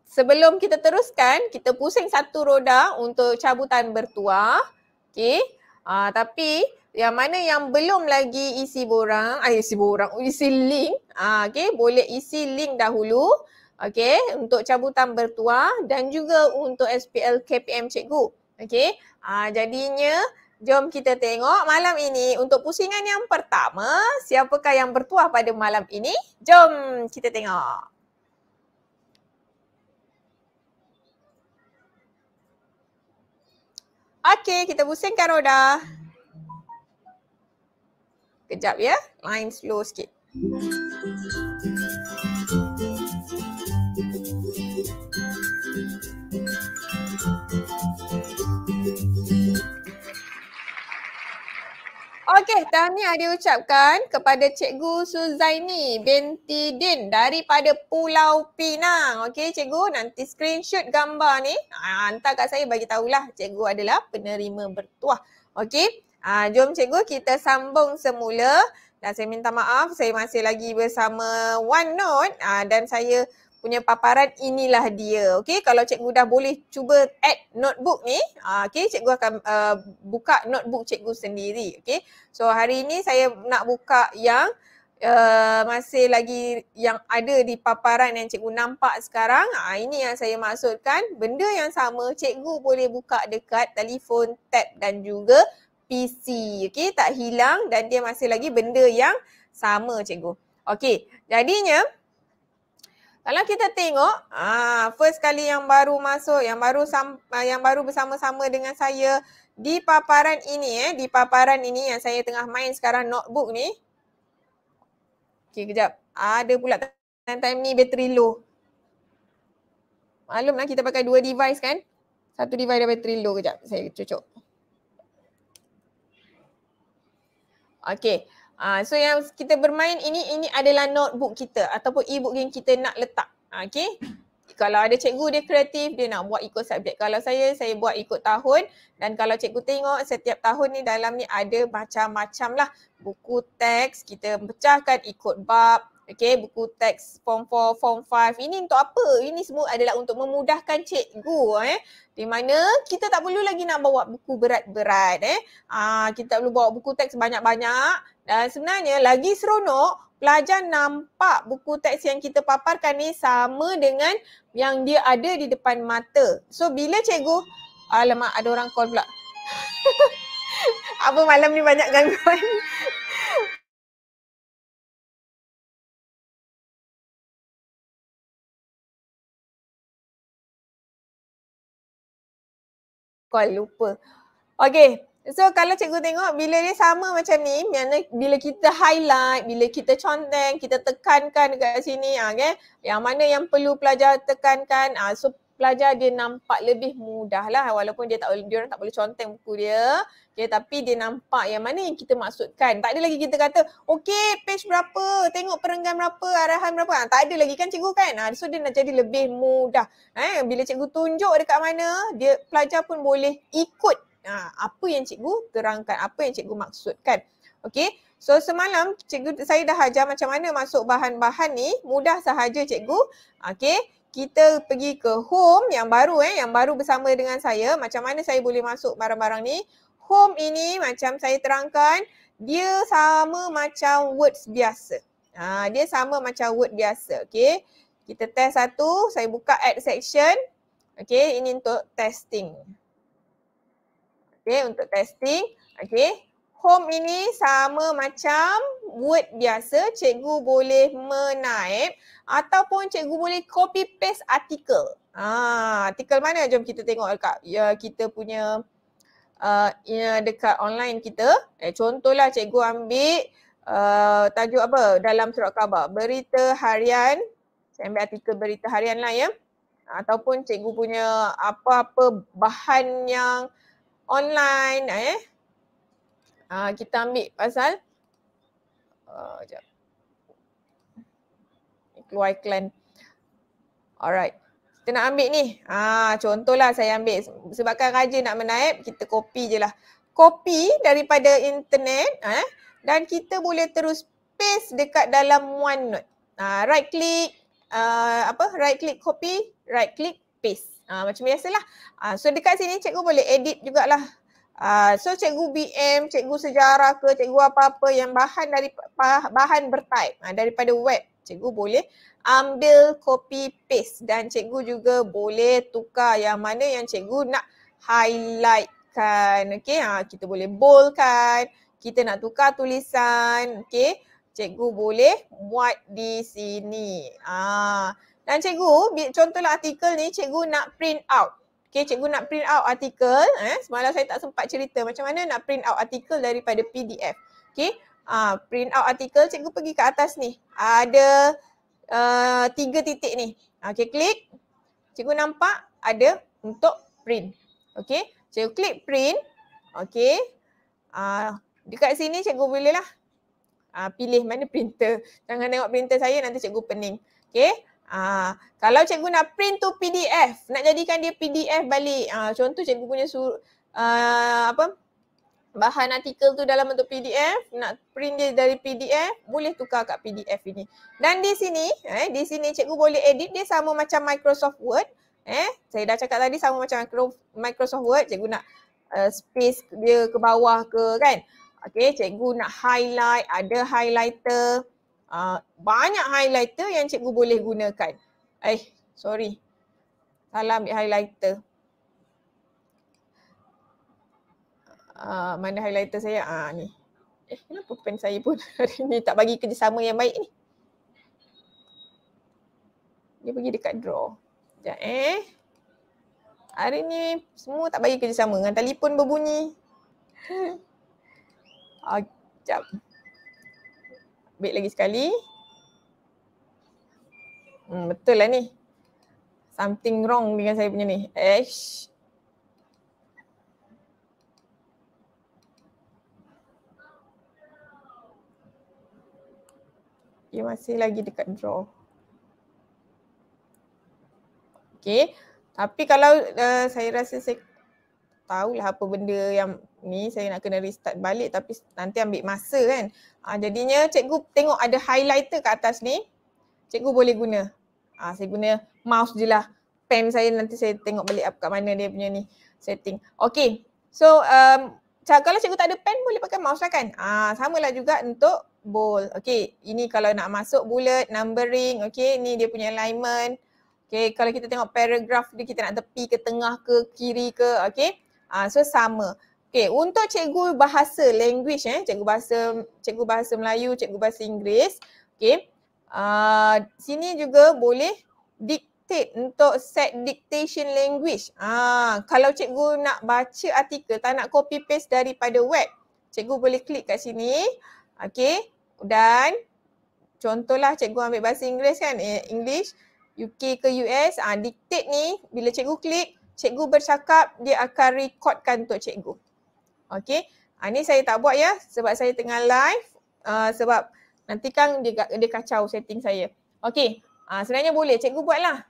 sebelum kita teruskan, kita pusing satu roda untuk cabutan bertuah. Okay. Uh, tapi yang mana yang belum lagi isi borang, ah, isi borang, isi link, uh, ah, okay, boleh isi link dahulu. Okay, untuk cabutan bertuah dan juga untuk SPL KPM cikgu. Okay, uh, ah, jadinya Jom kita tengok malam ini untuk pusingan yang pertama, siapakah yang bertuah pada malam ini? Jom kita tengok. Okey, kita pusingkan roda. Kejap ya, line slow sikit. Thank you. Okey, tahniah diucapkan kepada Cikgu Suzaini binti Din daripada Pulau Pinang. Okey, Cikgu nanti screenshot gambar ni. Ah, hantar kat saya bagi tahulah Cikgu adalah penerima bertuah. Okey, uh, jom Cikgu kita sambung semula. Dan saya minta maaf, saya masih lagi bersama OneNote uh, dan saya punya paparan inilah dia. Okey, kalau cikgu dah boleh cuba add notebook ni, uh, okey cikgu akan uh, buka notebook cikgu sendiri. Okey. So hari ini saya nak buka yang Uh, masih lagi yang ada di paparan yang cikgu nampak sekarang uh, Ini yang saya maksudkan Benda yang sama cikgu boleh buka dekat telefon, tab dan juga PC okay? tak hilang dan dia masih lagi benda yang sama cikgu Okay, jadinya kalau kita tengok, ah first kali yang baru masuk, yang baru ah, yang baru bersama-sama dengan saya di paparan ini eh, di paparan ini yang saya tengah main sekarang notebook ni. Okey, kejap. Ada pula time, time ni bateri low. Maklumlah kita pakai dua device kan? Satu device dah bateri low kejap. Saya cucuk. Okey. Ah uh, so yang kita bermain ini ini adalah notebook kita ataupun e-book yang kita nak letak. Uh, ah, okay. Kalau ada cikgu dia kreatif, dia nak buat ikut subjek. Kalau saya, saya buat ikut tahun dan kalau cikgu tengok setiap tahun ni dalam ni ada macam-macam lah buku teks kita pecahkan ikut bab, okay, buku teks form 4, form 5. Ini untuk apa? Ini semua adalah untuk memudahkan cikgu eh. Di mana kita tak perlu lagi nak bawa buku berat-berat eh. Ah, kita tak perlu bawa buku teks banyak-banyak uh, sebenarnya lagi seronok pelajar nampak buku teks yang kita paparkan ni sama dengan yang dia ada di depan mata. So bila cikgu, alamak ada orang call pula. Apa malam ni banyak gangguan. call lupa. Okey, So kalau cikgu tengok bila dia sama macam ni, mana bila kita highlight, bila kita conteng, kita tekankan dekat sini, ah, okay? yang mana yang perlu pelajar tekankan, uh, so pelajar dia nampak lebih mudah lah walaupun dia tak boleh, dia orang tak boleh conteng buku dia okay, tapi dia nampak yang mana yang kita maksudkan. Tak ada lagi kita kata okay page berapa, tengok perenggan berapa, arahan berapa. Ha, tak ada lagi kan cikgu kan? Ha, so dia nak jadi lebih mudah. Eh, bila cikgu tunjuk dekat mana, dia pelajar pun boleh ikut ha, apa yang cikgu terangkan, apa yang cikgu maksudkan. Okay, so semalam cikgu saya dah ajar macam mana masuk bahan-bahan ni, mudah sahaja cikgu. Okay, kita pergi ke home yang baru eh, yang baru bersama dengan saya. Macam mana saya boleh masuk barang-barang ni. Home ini macam saya terangkan, dia sama macam words biasa. Ha, dia sama macam word biasa. Okay, kita test satu, saya buka add section. Okay, ini untuk testing. Okay untuk testing. Okay. Home ini sama macam word biasa cikgu boleh menaip ataupun cikgu boleh copy paste artikel. Ha, artikel mana? Jom kita tengok dekat ya, kita punya uh, ya, dekat online kita. Eh, contohlah cikgu ambil uh, tajuk apa dalam surat khabar. Berita harian. Saya ambil artikel berita harian lah ya. Ataupun cikgu punya apa-apa bahan yang online eh. Uh, kita ambil pasal uh, keluar iklan. Alright. Kita nak ambil ni. Ah, contohlah saya ambil. Sebabkan raja nak menaip, kita copy je lah. Copy daripada internet eh, dan kita boleh terus paste dekat dalam OneNote. Ah, right click, uh, apa? right click copy, right click paste. Uh, macam biasalah. Uh, so dekat sini cikgu boleh edit jugalah. Uh, so cikgu BM, cikgu sejarah ke, cikgu apa-apa yang bahan dari bahan bertaip uh, daripada web, cikgu boleh ambil copy paste dan cikgu juga boleh tukar yang mana yang cikgu nak highlightkan. Okey, ha, kita boleh boldkan, kita nak tukar tulisan, okey. Cikgu boleh buat di sini. Ah, dan cikgu, contohlah artikel ni cikgu nak print out. Okay, cikgu nak print out artikel. Eh? Semalam saya tak sempat cerita macam mana nak print out artikel daripada PDF. Okay, uh, print out artikel cikgu pergi ke atas ni. Ada uh, tiga titik ni. Okay, klik. Cikgu nampak ada untuk print. Okay, cikgu klik print. Okay, uh, dekat sini cikgu bolehlah uh, pilih mana printer. Jangan tengok printer saya nanti cikgu pening. Okay. Ah, kalau cikgu nak print tu PDF, nak jadikan dia PDF balik. Ah, contoh cikgu punya suruh, ah, apa? bahan artikel tu dalam bentuk PDF, nak print dia dari PDF, boleh tukar kat PDF ini. Dan di sini, eh, di sini cikgu boleh edit dia sama macam Microsoft Word. Eh, saya dah cakap tadi sama macam Microsoft Word, cikgu nak uh, space dia ke bawah ke kan. Okay, cikgu nak highlight, ada highlighter. Ah, banyak highlighter yang cikgu boleh gunakan. Eh, sorry. Salah ambil highlighter. Uh, mana highlighter saya? Ah uh, ni. Eh kenapa pen saya pun hari ni tak bagi kerjasama yang baik ni? Dia pergi dekat draw. Sekejap eh. Hari ni semua tak bagi kerjasama dengan telefon berbunyi. Ah, sekejap. uh, Baik lagi sekali. Hmm, betul lah ni. Something wrong dengan saya punya ni. Ash. Dia masih lagi dekat draw. Okay. Tapi kalau uh, saya rasa saya tahulah apa benda yang ni saya nak kena restart balik tapi nanti ambil masa kan. Ha, jadinya cikgu tengok ada highlighter kat atas ni. Cikgu boleh guna. Ha, saya guna mouse je lah. Pen saya nanti saya tengok balik apa kat mana dia punya ni setting. Okay. So um, kalau cikgu tak ada pen boleh pakai mouse lah kan. Ha, ah, Sama lah juga untuk bold. Okay. Ini kalau nak masuk bullet, numbering. Okay. Ni dia punya alignment. Okay. Kalau kita tengok paragraph dia kita nak tepi ke tengah ke kiri ke. Okay. Ha, so Sama. Okay, untuk cikgu bahasa language eh, cikgu bahasa cikgu bahasa Melayu, cikgu bahasa Inggeris, okey. Uh, sini juga boleh dictate untuk set dictation language. Ah, uh, kalau cikgu nak baca artikel, tak nak copy paste daripada web, cikgu boleh klik kat sini. Okey. Dan contohlah cikgu ambil bahasa Inggeris kan, eh, English, UK ke US, ah uh, dictate ni bila cikgu klik, cikgu bercakap dia akan recordkan untuk cikgu. Okay. Ha, ah, ni saya tak buat ya sebab saya tengah live. Uh, sebab nanti kan dia, dia kacau setting saya. Okay. Ha, ah, sebenarnya boleh. Cikgu buatlah.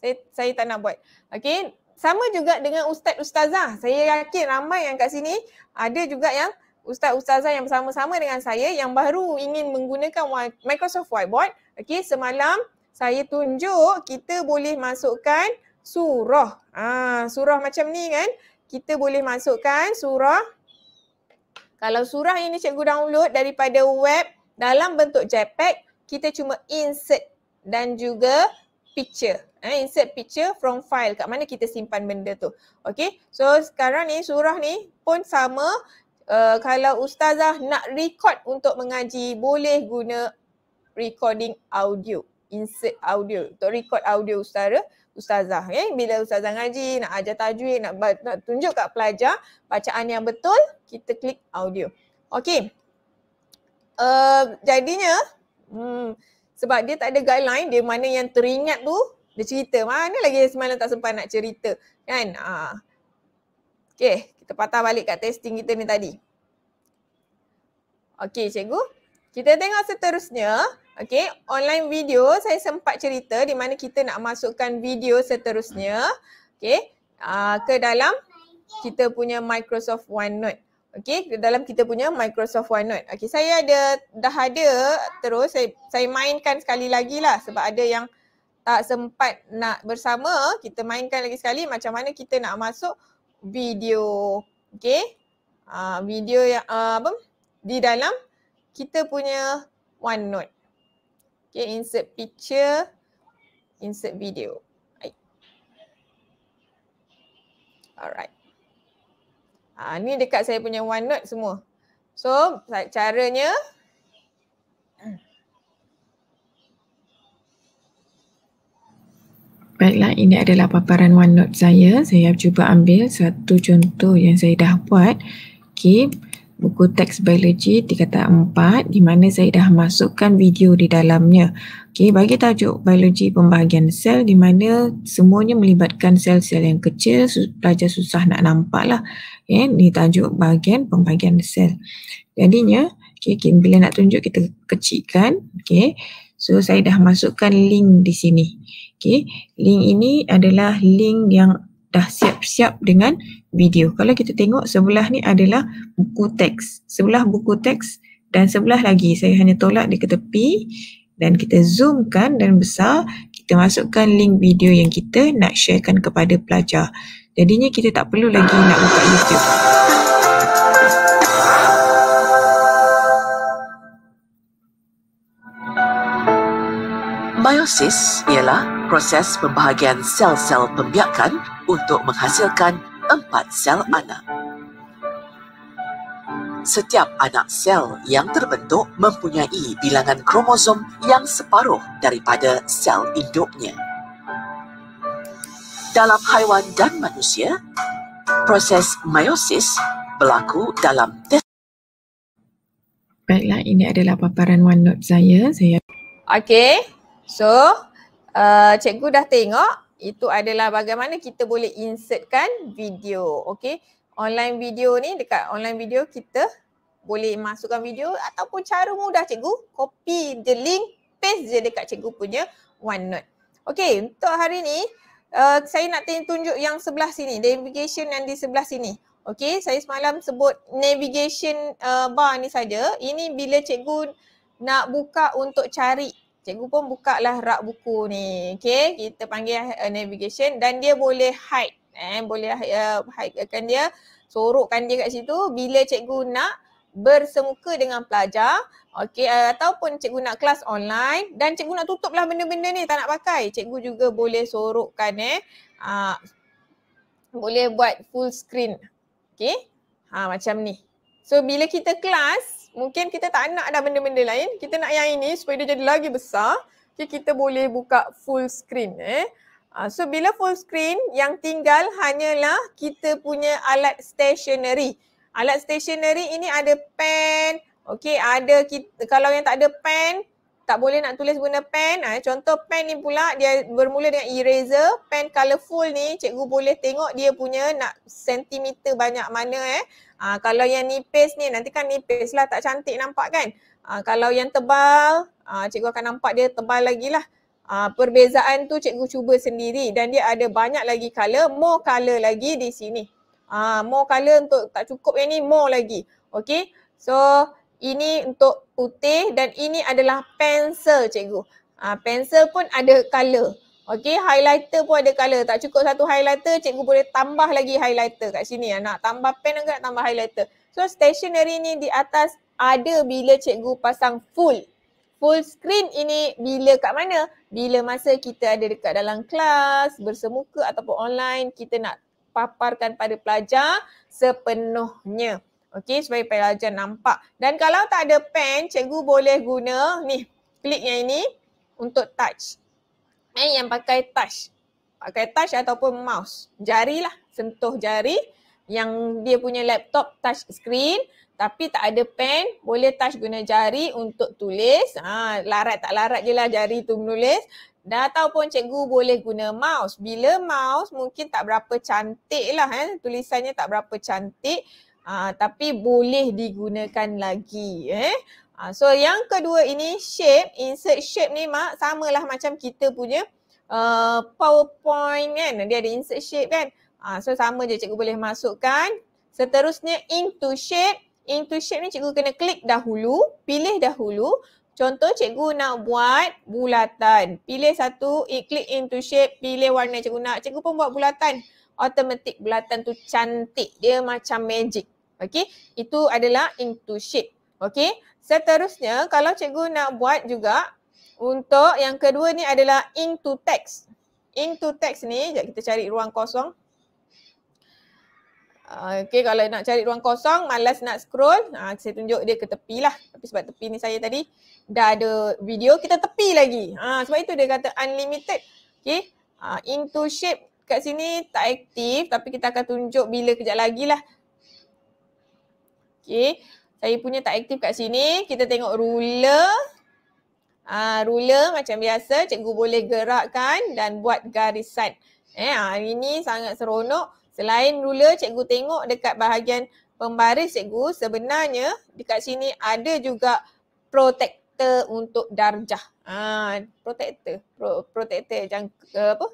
Saya, saya tak nak buat. Okay. Sama juga dengan ustaz-ustazah. Saya yakin ramai yang kat sini ada juga yang ustaz-ustazah yang bersama-sama dengan saya yang baru ingin menggunakan Microsoft Whiteboard. Okay. Semalam saya tunjuk kita boleh masukkan surah. ha, surah macam ni kan kita boleh masukkan surah. Kalau surah ini cikgu download daripada web dalam bentuk JPEG, kita cuma insert dan juga picture. Eh, insert picture from file kat mana kita simpan benda tu. Okay, so sekarang ni surah ni pun sama. Uh, kalau ustazah nak record untuk mengaji, boleh guna recording audio. Insert audio untuk record audio ustazah ustazah okay? bila ustazah ngaji nak ajar tajwid nak, nak tunjuk kat pelajar bacaan yang betul kita klik audio Okay. uh, ehm, jadinya hmm, sebab dia tak ada guideline dia mana yang teringat tu dia cerita mana lagi semalam tak sempat nak cerita kan uh. okey kita patah balik kat testing kita ni tadi Okay, cikgu kita tengok seterusnya Okay, online video saya sempat cerita di mana kita nak masukkan video seterusnya. Okay, uh, ah, ke dalam kita punya Microsoft OneNote. Okay, ke dalam kita punya Microsoft OneNote. Okay, saya ada, dah ada terus. Saya, saya mainkan sekali lagi lah sebab ada yang tak sempat nak bersama. Kita mainkan lagi sekali macam mana kita nak masuk video. Okay, uh, ah, video yang uh, apa? Di dalam kita punya OneNote. Okay, insert picture, insert video. Alright. Ha, ni dekat saya punya OneNote semua. So, caranya. Baiklah, ini adalah paparan OneNote saya. Saya cuba ambil satu contoh yang saya dah buat. Keep. Okay buku teks biologi tingkatan 4 di mana saya dah masukkan video di dalamnya. Okey, bagi tajuk biologi pembahagian sel di mana semuanya melibatkan sel-sel yang kecil, pelajar susah nak nampak lah. Okay, ni tajuk bahagian pembahagian sel. Jadinya, okay, okay, bila nak tunjuk kita kecilkan. Okay. So, saya dah masukkan link di sini. Okay. Link ini adalah link yang dah siap-siap dengan video. Kalau kita tengok sebelah ni adalah buku teks. Sebelah buku teks dan sebelah lagi saya hanya tolak di ke tepi dan kita zoomkan dan besar kita masukkan link video yang kita nak sharekan kepada pelajar. Jadinya kita tak perlu lagi nak buka YouTube. Meiosis ialah proses pembahagian sel-sel pembiakan untuk menghasilkan empat sel anak. Setiap anak sel yang terbentuk mempunyai bilangan kromosom yang separuh daripada sel induknya. Dalam haiwan dan manusia, proses meiosis berlaku dalam tes. Baiklah, ini adalah paparan OneNote saya. Saya Okay, So uh, cikgu dah tengok itu adalah bagaimana kita boleh insertkan video. Okay. Online video ni dekat online video kita boleh masukkan video ataupun cara mudah cikgu copy the link paste je dekat cikgu punya OneNote. Okay untuk hari ni uh, saya nak tunjuk yang sebelah sini navigation yang di sebelah sini. Okay saya semalam sebut navigation uh, bar ni saja. Ini bila cikgu nak buka untuk cari cikgu pun buka lah rak buku ni. Okay, kita panggil uh, navigation dan dia boleh hide. Eh, boleh uh, kan dia, sorokkan dia kat situ bila cikgu nak bersemuka dengan pelajar. Okay, uh, eh, ataupun cikgu nak kelas online dan cikgu nak tutup lah benda-benda ni tak nak pakai. Cikgu juga boleh sorokkan eh. Uh, boleh buat full screen. Okay, uh, ah, macam ni. So bila kita kelas, Mungkin kita tak nak ada benda-benda lain. Kita nak yang ini supaya dia jadi lagi besar. Okay, kita boleh buka full screen. Eh. Ah, so bila full screen yang tinggal hanyalah kita punya alat stationery. Alat stationery ini ada pen. Okay ada kita, kalau yang tak ada pen tak boleh nak tulis guna pen. Ha, contoh pen ni pula dia bermula dengan eraser. Pen colourful ni cikgu boleh tengok dia punya nak sentimeter banyak mana eh. Ha, kalau yang nipis ni nanti kan nipis lah tak cantik nampak kan. Ha, kalau yang tebal ha, cikgu akan nampak dia tebal lagi lah. Ha, perbezaan tu cikgu cuba sendiri dan dia ada banyak lagi colour. More colour lagi di sini. Ha, more colour untuk tak cukup yang ni more lagi. Okay. So ini untuk putih dan ini adalah pensel cikgu. Ha, ah, pensel pun ada colour, okay highlighter pun ada colour. Tak cukup satu highlighter, cikgu boleh tambah lagi highlighter kat sini. Ah, nak tambah pen atau nak tambah highlighter. So, stationery ni di atas ada bila cikgu pasang full. Full screen ini bila kat mana? Bila masa kita ada dekat dalam kelas, bersemuka ataupun online, kita nak paparkan pada pelajar sepenuhnya. Okey supaya pelajar nampak. Dan kalau tak ada pen, cikgu boleh guna ni. Klik yang ini untuk touch. Eh yang pakai touch. Pakai touch ataupun mouse. Jari lah. Sentuh jari yang dia punya laptop touch screen tapi tak ada pen boleh touch guna jari untuk tulis. Ha, larat tak larat je lah jari tu menulis. Dan ataupun cikgu boleh guna mouse. Bila mouse mungkin tak berapa cantik lah eh. Tulisannya tak berapa cantik uh, tapi boleh digunakan lagi eh. Uh, so yang kedua ini shape, insert shape ni mak sama lah macam kita punya uh, powerpoint kan. Dia ada insert shape kan. Uh, so sama je cikgu boleh masukkan. Seterusnya into shape. Into shape ni cikgu kena klik dahulu, pilih dahulu. Contoh cikgu nak buat bulatan. Pilih satu, klik into shape, pilih warna cikgu nak. Cikgu pun buat bulatan automatic bulatan tu cantik. Dia macam magic. okay? itu adalah into shape. okay? seterusnya kalau cikgu nak buat juga untuk yang kedua ni adalah into text. Into text ni, sekejap kita cari ruang kosong. Okay, kalau nak cari ruang kosong, malas nak scroll, ha, saya tunjuk dia ke tepi lah. Tapi sebab tepi ni saya tadi dah ada video, kita tepi lagi. Ha, sebab itu dia kata unlimited. okay? ha, into shape kat sini tak aktif tapi kita akan tunjuk bila kejap lagi lah. Okay. Saya punya tak aktif kat sini. Kita tengok ruler. Ah, ruler macam biasa cikgu boleh gerakkan dan buat garisan. Eh, ah, ini sangat seronok. Selain ruler cikgu tengok dekat bahagian pembaris cikgu sebenarnya dekat sini ada juga protector untuk darjah. Ah, protector. Pro, protector yang eh, apa?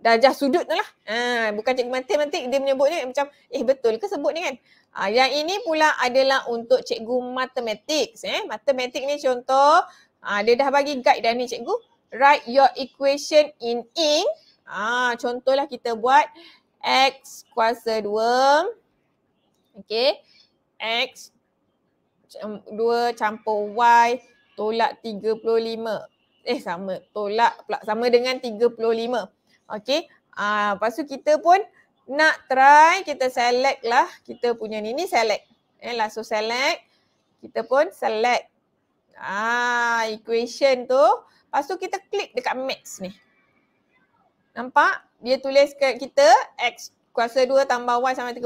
darjah sudut tu lah. Ha, bukan cikgu matematik dia menyebut ni macam eh betul ke sebut ni kan. Ha, yang ini pula adalah untuk cikgu matematik. Eh. Matematik ni contoh ha, dia dah bagi guide dah ni cikgu. Write your equation in ink. Ha, contohlah kita buat x kuasa 2. Okay. X 2 campur y tolak 35. Eh sama. Tolak pula. Sama dengan 35. Okay. Uh, lepas tu kita pun nak try kita select lah kita punya ni ni select. Eh lah so select. Kita pun select. Ah equation tu. Lepas tu kita klik dekat max ni. Nampak? Dia tulis ke kita x kuasa 2 tambah y sama 35.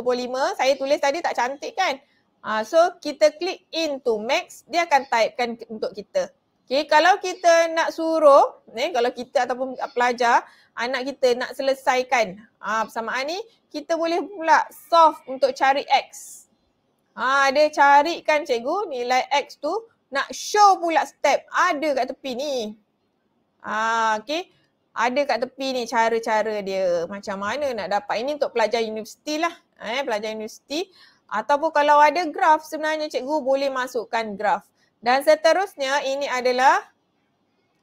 Saya tulis tadi tak cantik kan? Ah, so kita klik into max. Dia akan typekan untuk kita. Okay, kalau kita nak suruh, ni eh, kalau kita ataupun pelajar anak kita nak selesaikan ah ha, persamaan ni, kita boleh pula solve untuk cari x. Ha, dia carikan cikgu nilai x tu nak show pula step ada kat tepi ni. Ah ha, okey. Ada kat tepi ni cara-cara dia macam mana nak dapat ini untuk pelajar universiti lah. Eh, pelajar universiti ataupun kalau ada graf sebenarnya cikgu boleh masukkan graf. Dan seterusnya ini adalah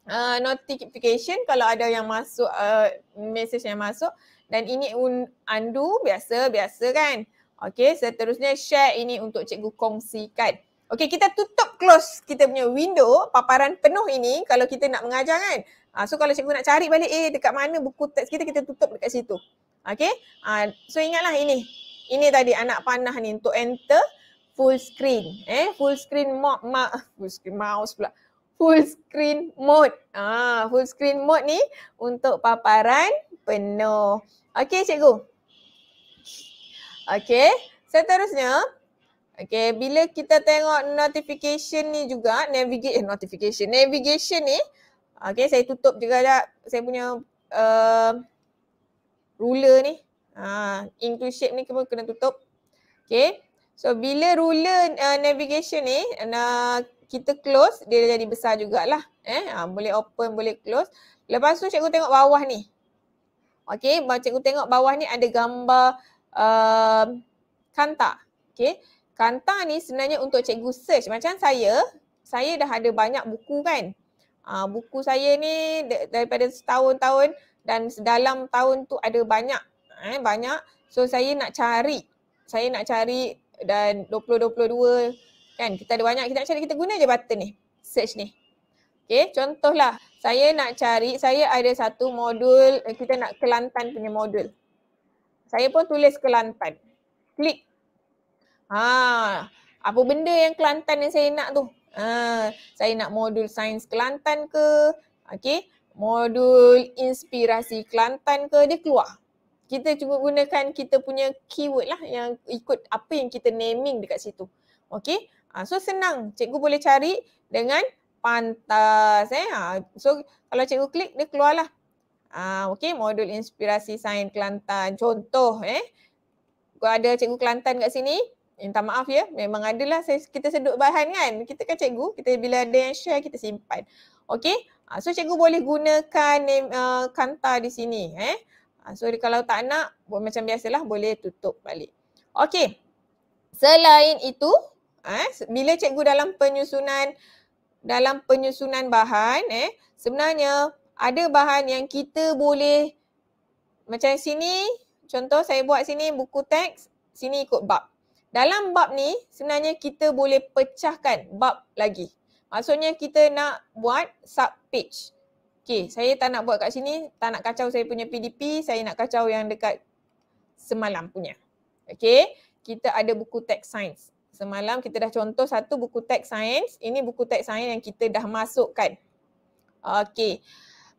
uh, notification kalau ada yang masuk, uh, message yang masuk. Dan ini undo, biasa-biasa kan. Okay, seterusnya share ini untuk cikgu kongsikan. Okay, kita tutup close kita punya window, paparan penuh ini kalau kita nak mengajar kan. Uh, so kalau cikgu nak cari balik, eh dekat mana buku teks kita, kita tutup dekat situ. Okay, uh, ah, so ingatlah ini. Ini tadi anak panah ni untuk enter full screen eh full screen mop ma- full screen mouse pula full screen mode ah full screen mode ni untuk paparan penuh okey cikgu okey seterusnya okey bila kita tengok notification ni juga navigate eh, notification navigation ni okey saya tutup juga dah saya punya uh, ruler ni ah uh, include shape ni kena tutup okey So bila ruler uh, navigation ni uh, kita close dia jadi besar jugalah. Eh? Ha, boleh open boleh close. Lepas tu cikgu tengok bawah ni. Okay cikgu tengok bawah ni ada gambar uh, kanta. Okay kanta ni sebenarnya untuk cikgu search. Macam saya, saya dah ada banyak buku kan. Uh, buku saya ni daripada setahun-tahun dan sedalam tahun tu ada banyak. Eh, banyak. So saya nak cari. Saya nak cari dan 2022 kan kita ada banyak kita nak cari kita guna je button ni search ni Okay contohlah saya nak cari saya ada satu modul eh, kita nak Kelantan punya modul saya pun tulis Kelantan klik ha apa benda yang Kelantan yang saya nak tu ha, saya nak modul sains Kelantan ke okay modul inspirasi Kelantan ke dia keluar kita cuma gunakan kita punya keyword lah yang ikut apa yang kita naming dekat situ. Okay. Ha, so senang. Cikgu boleh cari dengan pantas. Eh? Ha, so kalau cikgu klik dia keluarlah. Ha, okay. Modul inspirasi sains Kelantan. Contoh eh. Kau ada cikgu Kelantan kat sini. Minta maaf ya. Memang adalah kita sedut bahan kan. Kita kan cikgu. Kita bila ada yang share kita simpan. Okay. Ha, so cikgu boleh gunakan name, uh, Kanta di sini. Eh. Ah, so kalau tak nak buat macam biasalah boleh tutup balik. Okey. Selain itu, eh, bila cikgu dalam penyusunan dalam penyusunan bahan eh sebenarnya ada bahan yang kita boleh macam sini contoh saya buat sini buku teks sini ikut bab. Dalam bab ni sebenarnya kita boleh pecahkan bab lagi. Maksudnya kita nak buat sub page okay saya tak nak buat kat sini, tak nak kacau saya punya PDP, saya nak kacau yang dekat semalam punya. Okay, kita ada buku teks science. Semalam kita dah contoh satu buku teks science, ini buku teks science yang kita dah masukkan. Okay,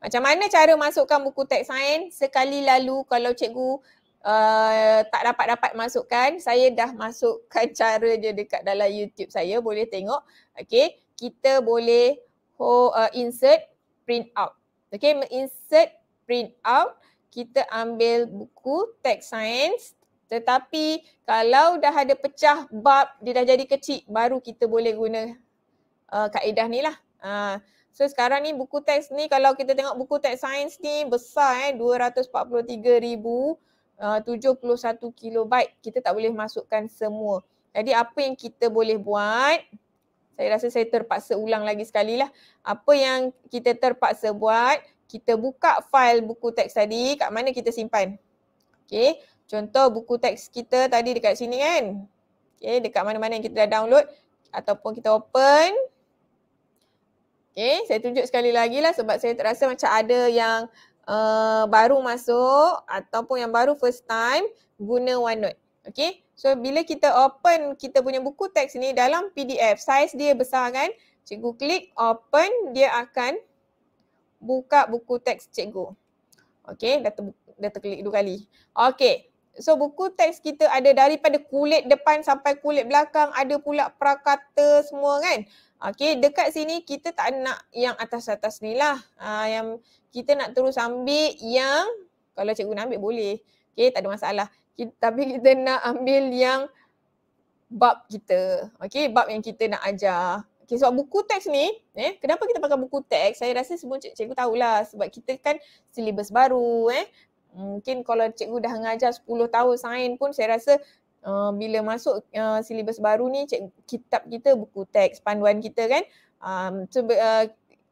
macam mana cara masukkan buku teks science? Sekali lalu kalau cikgu Uh, tak dapat-dapat masukkan, saya dah masukkan cara je dekat dalam YouTube saya, boleh tengok. Okay, kita boleh ho, uh, insert print out. Okay, insert, print out, kita ambil buku teks sains tetapi kalau dah ada pecah bab dia dah jadi kecil baru kita boleh guna uh, kaedah ni lah. Uh, so sekarang ni buku teks ni kalau kita tengok buku teks sains ni besar eh 243,071 uh, kilobyte. Kita tak boleh masukkan semua. Jadi apa yang kita boleh buat saya rasa saya terpaksa ulang lagi sekali lah. Apa yang kita terpaksa buat, kita buka fail buku teks tadi kat mana kita simpan. Okay, contoh buku teks kita tadi dekat sini kan. Okay, dekat mana-mana yang kita dah download ataupun kita open. Okay, saya tunjuk sekali lagi lah sebab saya terasa macam ada yang uh, baru masuk ataupun yang baru first time guna OneNote. Okay, So bila kita open kita punya buku teks ni dalam PDF, saiz dia besar kan? Cikgu klik open, dia akan buka buku teks cikgu. Okay, dah, ter, dah terklik dua kali. Okay, so buku teks kita ada daripada kulit depan sampai kulit belakang, ada pula prakata semua kan? Okay, dekat sini kita tak nak yang atas-atas ni lah. Uh, yang kita nak terus ambil yang, kalau cikgu nak ambil boleh. Okay, tak ada masalah tapi kita nak ambil yang bab kita. Okey, bab yang kita nak ajar. Okey, sebab buku teks ni, eh, kenapa kita pakai buku teks? Saya rasa semua cik, cikgu tahulah sebab kita kan silibus baru. Eh. Mungkin kalau cikgu dah mengajar 10 tahun sains pun saya rasa Uh, bila masuk uh, silibus baru ni cik, kitab kita buku teks panduan kita kan um, so, uh,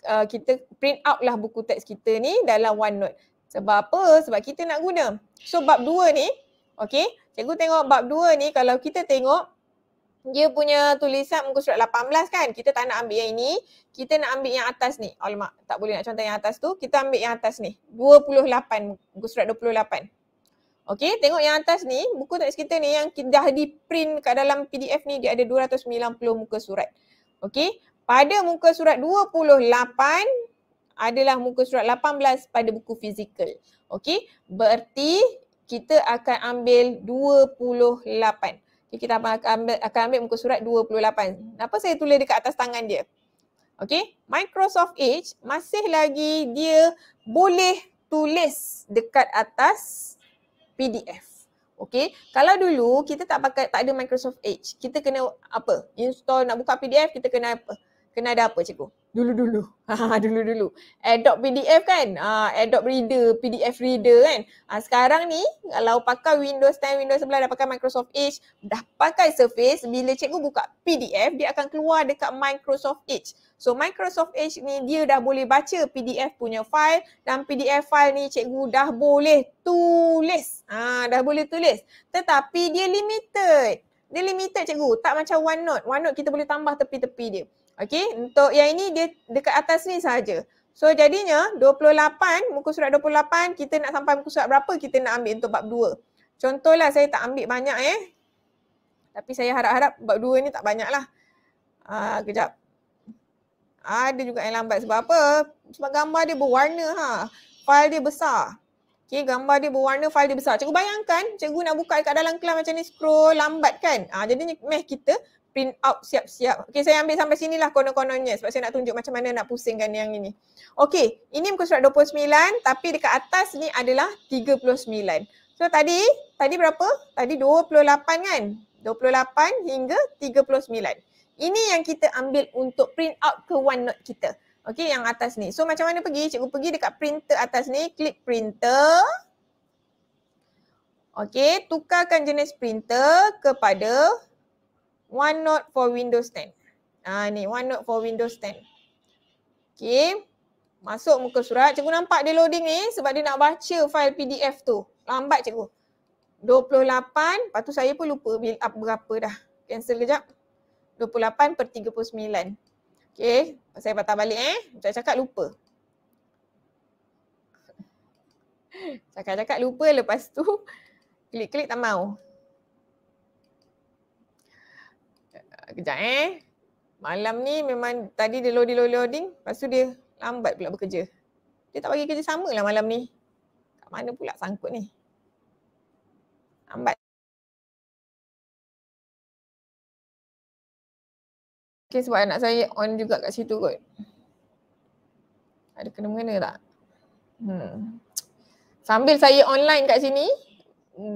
uh, kita print out lah buku teks kita ni dalam OneNote sebab apa sebab kita nak guna so bab dua ni Okey, cikgu tengok bab 2 ni kalau kita tengok dia punya tulisan muka surat 18 kan. Kita tak nak ambil yang ini. Kita nak ambil yang atas ni. Alamak, tak boleh nak contoh yang atas tu. Kita ambil yang atas ni. 28, muka surat 28. Okey, tengok yang atas ni. Buku teks kita ni yang dah di print kat dalam PDF ni. Dia ada 290 muka surat. Okey, pada muka surat 28 adalah muka surat 18 pada buku fizikal. Okey, berarti kita akan ambil 28. Okay, kita akan ambil, akan ambil muka surat 28. Kenapa saya tulis dekat atas tangan dia? Okay, Microsoft Edge masih lagi dia boleh tulis dekat atas PDF. Okay, kalau dulu kita tak pakai tak ada Microsoft Edge, kita kena apa? Install nak buka PDF, kita kena apa? Kena ada apa cikgu? dulu-dulu. Ah, dulu-dulu. Adopt PDF kan? Uh, Adopt Reader, PDF Reader kan? Uh, sekarang ni kalau pakai Windows 10, Windows 11 dah pakai Microsoft Edge, dah pakai Surface, bila cikgu buka PDF, dia akan keluar dekat Microsoft Edge. So Microsoft Edge ni dia dah boleh baca PDF punya file dan PDF file ni cikgu dah boleh tulis. Ah, uh, dah boleh tulis. Tetapi dia limited. Dia limited cikgu. Tak macam OneNote. OneNote kita boleh tambah tepi-tepi dia. Okey, untuk yang ini dia dekat atas ni saja. So jadinya 28, muka surat 28, kita nak sampai muka surat berapa kita nak ambil untuk bab 2. Contohlah saya tak ambil banyak eh. Tapi saya harap-harap bab 2 ni tak banyak lah. Aa, ah, kejap. Ada juga yang lambat sebab apa? Sebab gambar dia berwarna ha. File dia besar. Okey, gambar dia berwarna, file dia besar. Cikgu bayangkan, cikgu nak buka dekat dalam kelas macam ni scroll lambat kan? Ah, jadinya meh kita print out siap-siap. Okey, saya ambil sampai sini lah konon-kononnya sebab saya nak tunjuk macam mana nak pusingkan yang ini. Okey, ini muka surat 29 tapi dekat atas ni adalah 39. So tadi, tadi berapa? Tadi 28 kan? 28 hingga 39. Ini yang kita ambil untuk print out ke OneNote kita. Okey, yang atas ni. So macam mana pergi? Cikgu pergi dekat printer atas ni, klik printer. Okey, tukarkan jenis printer kepada OneNote for Windows 10. Ha, ah, ni OneNote for Windows 10. Okay. Masuk muka surat. Cikgu nampak dia loading ni sebab dia nak baca file PDF tu. Lambat cikgu. 28. Lepas tu saya pun lupa build up berapa dah. Cancel kejap. 28 per 39. Okay. Saya patah balik eh. Macam cakap lupa. Cakap-cakap lupa lepas tu klik-klik tak mau. kejap eh. Malam ni memang tadi dia loading loading loading, lepas tu dia lambat pula bekerja. Dia tak bagi kerja sama lah malam ni. Kat mana pula sangkut ni? Lambat. Okay sebab anak saya on juga kat situ kot. Ada kena-mengena tak? Hmm. Sambil saya online kat sini,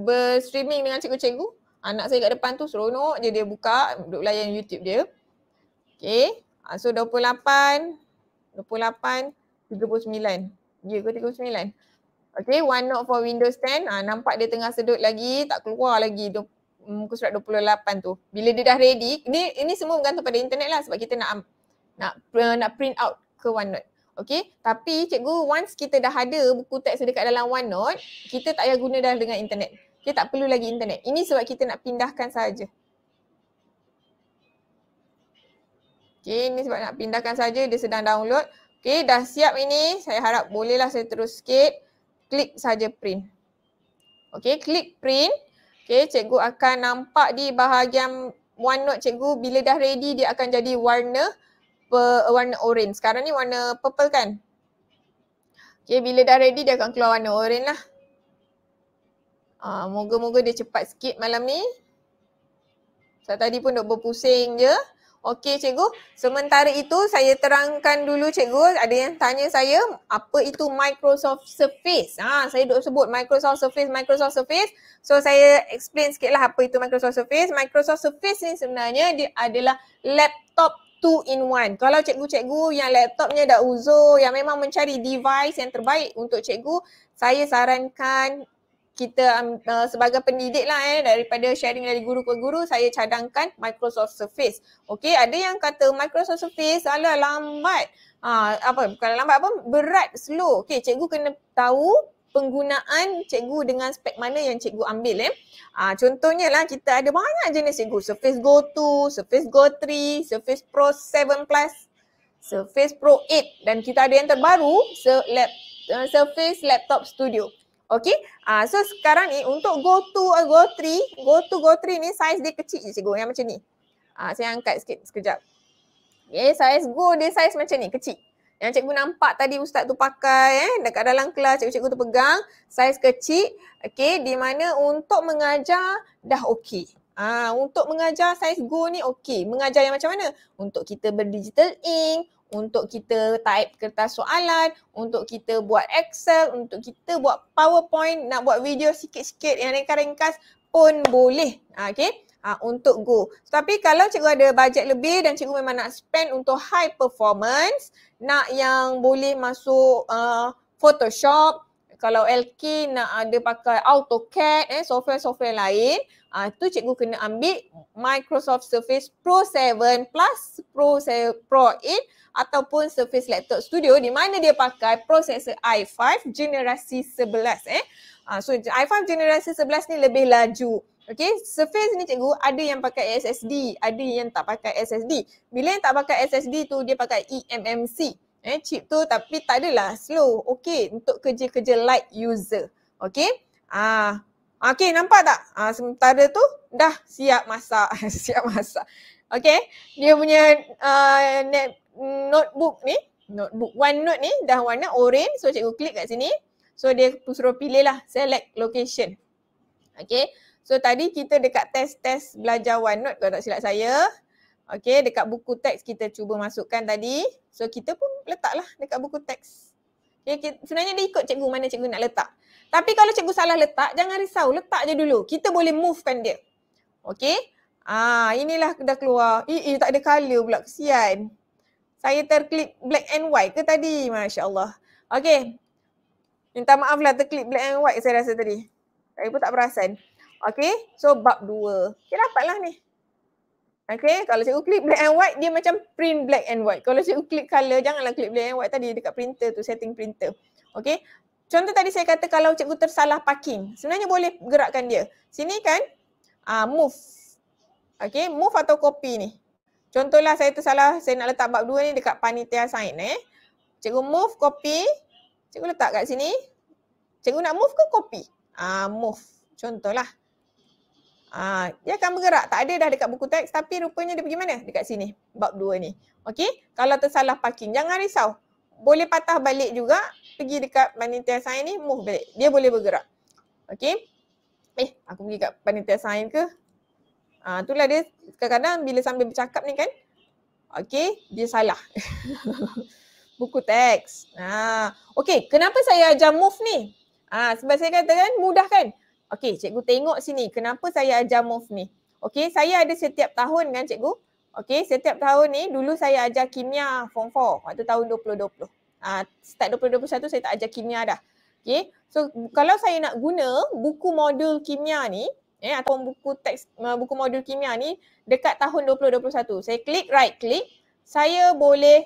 berstreaming dengan cikgu-cikgu, Anak saya kat depan tu seronok je dia buka duduk layan YouTube dia. Okay. Ha, ah, so 28, 28, 39. Dia ke 39? Okay, one note for Windows 10. Ha, ah, nampak dia tengah sedut lagi, tak keluar lagi muka mm, surat 28 tu. Bila dia dah ready, ni ini semua bergantung pada internet lah sebab kita nak nak uh, nak print out ke OneNote. Okay, tapi cikgu once kita dah ada buku teks dekat dalam OneNote, kita tak payah guna dah dengan internet. Kita tak perlu lagi internet. Ini sebab kita nak pindahkan saja. Okay, ini sebab nak pindahkan saja. Dia sedang download. Okay, dah siap ini. Saya harap bolehlah saya terus sikit. Klik saja print. Okay, klik print. Okay, cikgu akan nampak di bahagian OneNote cikgu bila dah ready dia akan jadi warna per, warna orange. Sekarang ni warna purple kan? Okay, bila dah ready dia akan keluar warna orange lah. Uh, moga-moga dia cepat sikit malam ni. Saya tadi pun dok berpusing je. Okey cikgu, sementara itu saya terangkan dulu cikgu, ada yang tanya saya apa itu Microsoft Surface. Ha, saya dok sebut Microsoft Surface, Microsoft Surface. So saya explain lah apa itu Microsoft Surface. Microsoft Surface ni sebenarnya dia adalah laptop 2 in 1. Kalau cikgu-cikgu yang laptopnya dah uzur, yang memang mencari device yang terbaik untuk cikgu, saya sarankan kita um, uh, sebagai pendidik lah eh daripada sharing dari guru ke guru saya cadangkan Microsoft Surface. Okey ada yang kata Microsoft Surface salah lambat. Uh, apa bukan lambat apa berat slow. Okey cikgu kena tahu penggunaan cikgu dengan spek mana yang cikgu ambil eh. Uh, contohnya lah kita ada banyak jenis cikgu Surface Go 2, Surface Go 3, Surface Pro 7 Plus, Surface Pro 8 dan kita ada yang terbaru uh, Surface Laptop Studio. Okey. Uh, so sekarang ni untuk go to uh, eh, go three, go to go three ni size dia kecil je cikgu yang macam ni. Uh, saya angkat sikit sekejap. Okey, size go dia size macam ni, kecil. Yang cikgu nampak tadi ustaz tu pakai eh dekat dalam kelas cikgu-cikgu tu pegang saiz kecil okey di mana untuk mengajar dah okey. Ah untuk mengajar saiz go ni okey. Mengajar yang macam mana? Untuk kita berdigital ink, untuk kita type kertas soalan, untuk kita buat Excel, untuk kita buat PowerPoint, nak buat video sikit-sikit yang ringkas-ringkas pun boleh. Ah, okay. Ha, ah, untuk go. Tapi kalau cikgu ada bajet lebih dan cikgu memang nak spend untuk high performance, nak yang boleh masuk uh, Photoshop, kalau LK nak ada pakai AutoCAD, eh, software-software lain, Ah uh, tu cikgu kena ambil Microsoft Surface Pro 7 plus Pro Pro 8 ataupun Surface Laptop Studio di mana dia pakai prosesor i5 generasi 11 eh. Ah uh, so i5 generasi 11 ni lebih laju. Okay, Surface ni cikgu ada yang pakai SSD, ada yang tak pakai SSD. Bila yang tak pakai SSD tu dia pakai eMMC. Eh, chip tu tapi tak adalah slow. Okay, untuk kerja-kerja light user. Okay, ah, Okey, nampak tak? Ha, sementara tu dah siap masak. siap masak. Okey, dia punya uh, notebook ni, notebook OneNote ni dah warna orange. So cikgu klik kat sini. So dia suruh pilih lah, select location. Okey, so tadi kita dekat test-test belajar OneNote kalau tak silap saya. Okey, dekat buku teks kita cuba masukkan tadi. So kita pun letaklah dekat buku teks. Okay, sebenarnya dia ikut cikgu mana cikgu nak letak. Tapi kalau cikgu salah letak, jangan risau. Letak je dulu. Kita boleh movekan dia. Okey? Ah, inilah dah keluar. Eh, eh tak ada colour pula. Kesian. Saya terklik black and white ke tadi? Masya Allah. Okey. Minta maaf lah terklik black and white saya rasa tadi. Saya pun tak perasan. Okey. So, bab dua. Okey, dapatlah ni. Okey, kalau cikgu klik black and white, dia macam print black and white. Kalau cikgu klik colour, janganlah klik black and white tadi dekat printer tu, setting printer. Okey, Contoh tadi saya kata kalau cikgu tersalah parking, sebenarnya boleh gerakkan dia. Sini kan uh, move. Okay, move atau copy ni. Contohlah saya tersalah, saya nak letak bab dua ni dekat panitia sign eh. Cikgu move, copy. Cikgu letak kat sini. Cikgu nak move ke copy? Ah uh, move. Contohlah. Ah, dia akan bergerak. Tak ada dah dekat buku teks tapi rupanya dia pergi mana? Dekat sini. Bab dua ni. Okay, Kalau tersalah parking. Jangan risau. Boleh patah balik juga pergi dekat panitia sign ni move balik. Dia boleh bergerak. Okay. Eh aku pergi kat panitia sign ke? Ah, uh, itulah dia kadang-kadang bila sambil bercakap ni kan. Okay dia salah. Buku teks. Ah, okay kenapa saya ajar move ni? Ah, sebab saya kata kan mudah kan? Okay cikgu tengok sini kenapa saya ajar move ni? Okay saya ada setiap tahun kan cikgu? Okay setiap tahun ni dulu saya ajar kimia form 4 waktu tahun 2020. Ah, start 2021 saya tak ajar kimia dah. Okay. So kalau saya nak guna buku modul kimia ni eh atau buku teks ah, buku modul kimia ni dekat tahun 2021. Saya klik right click, saya boleh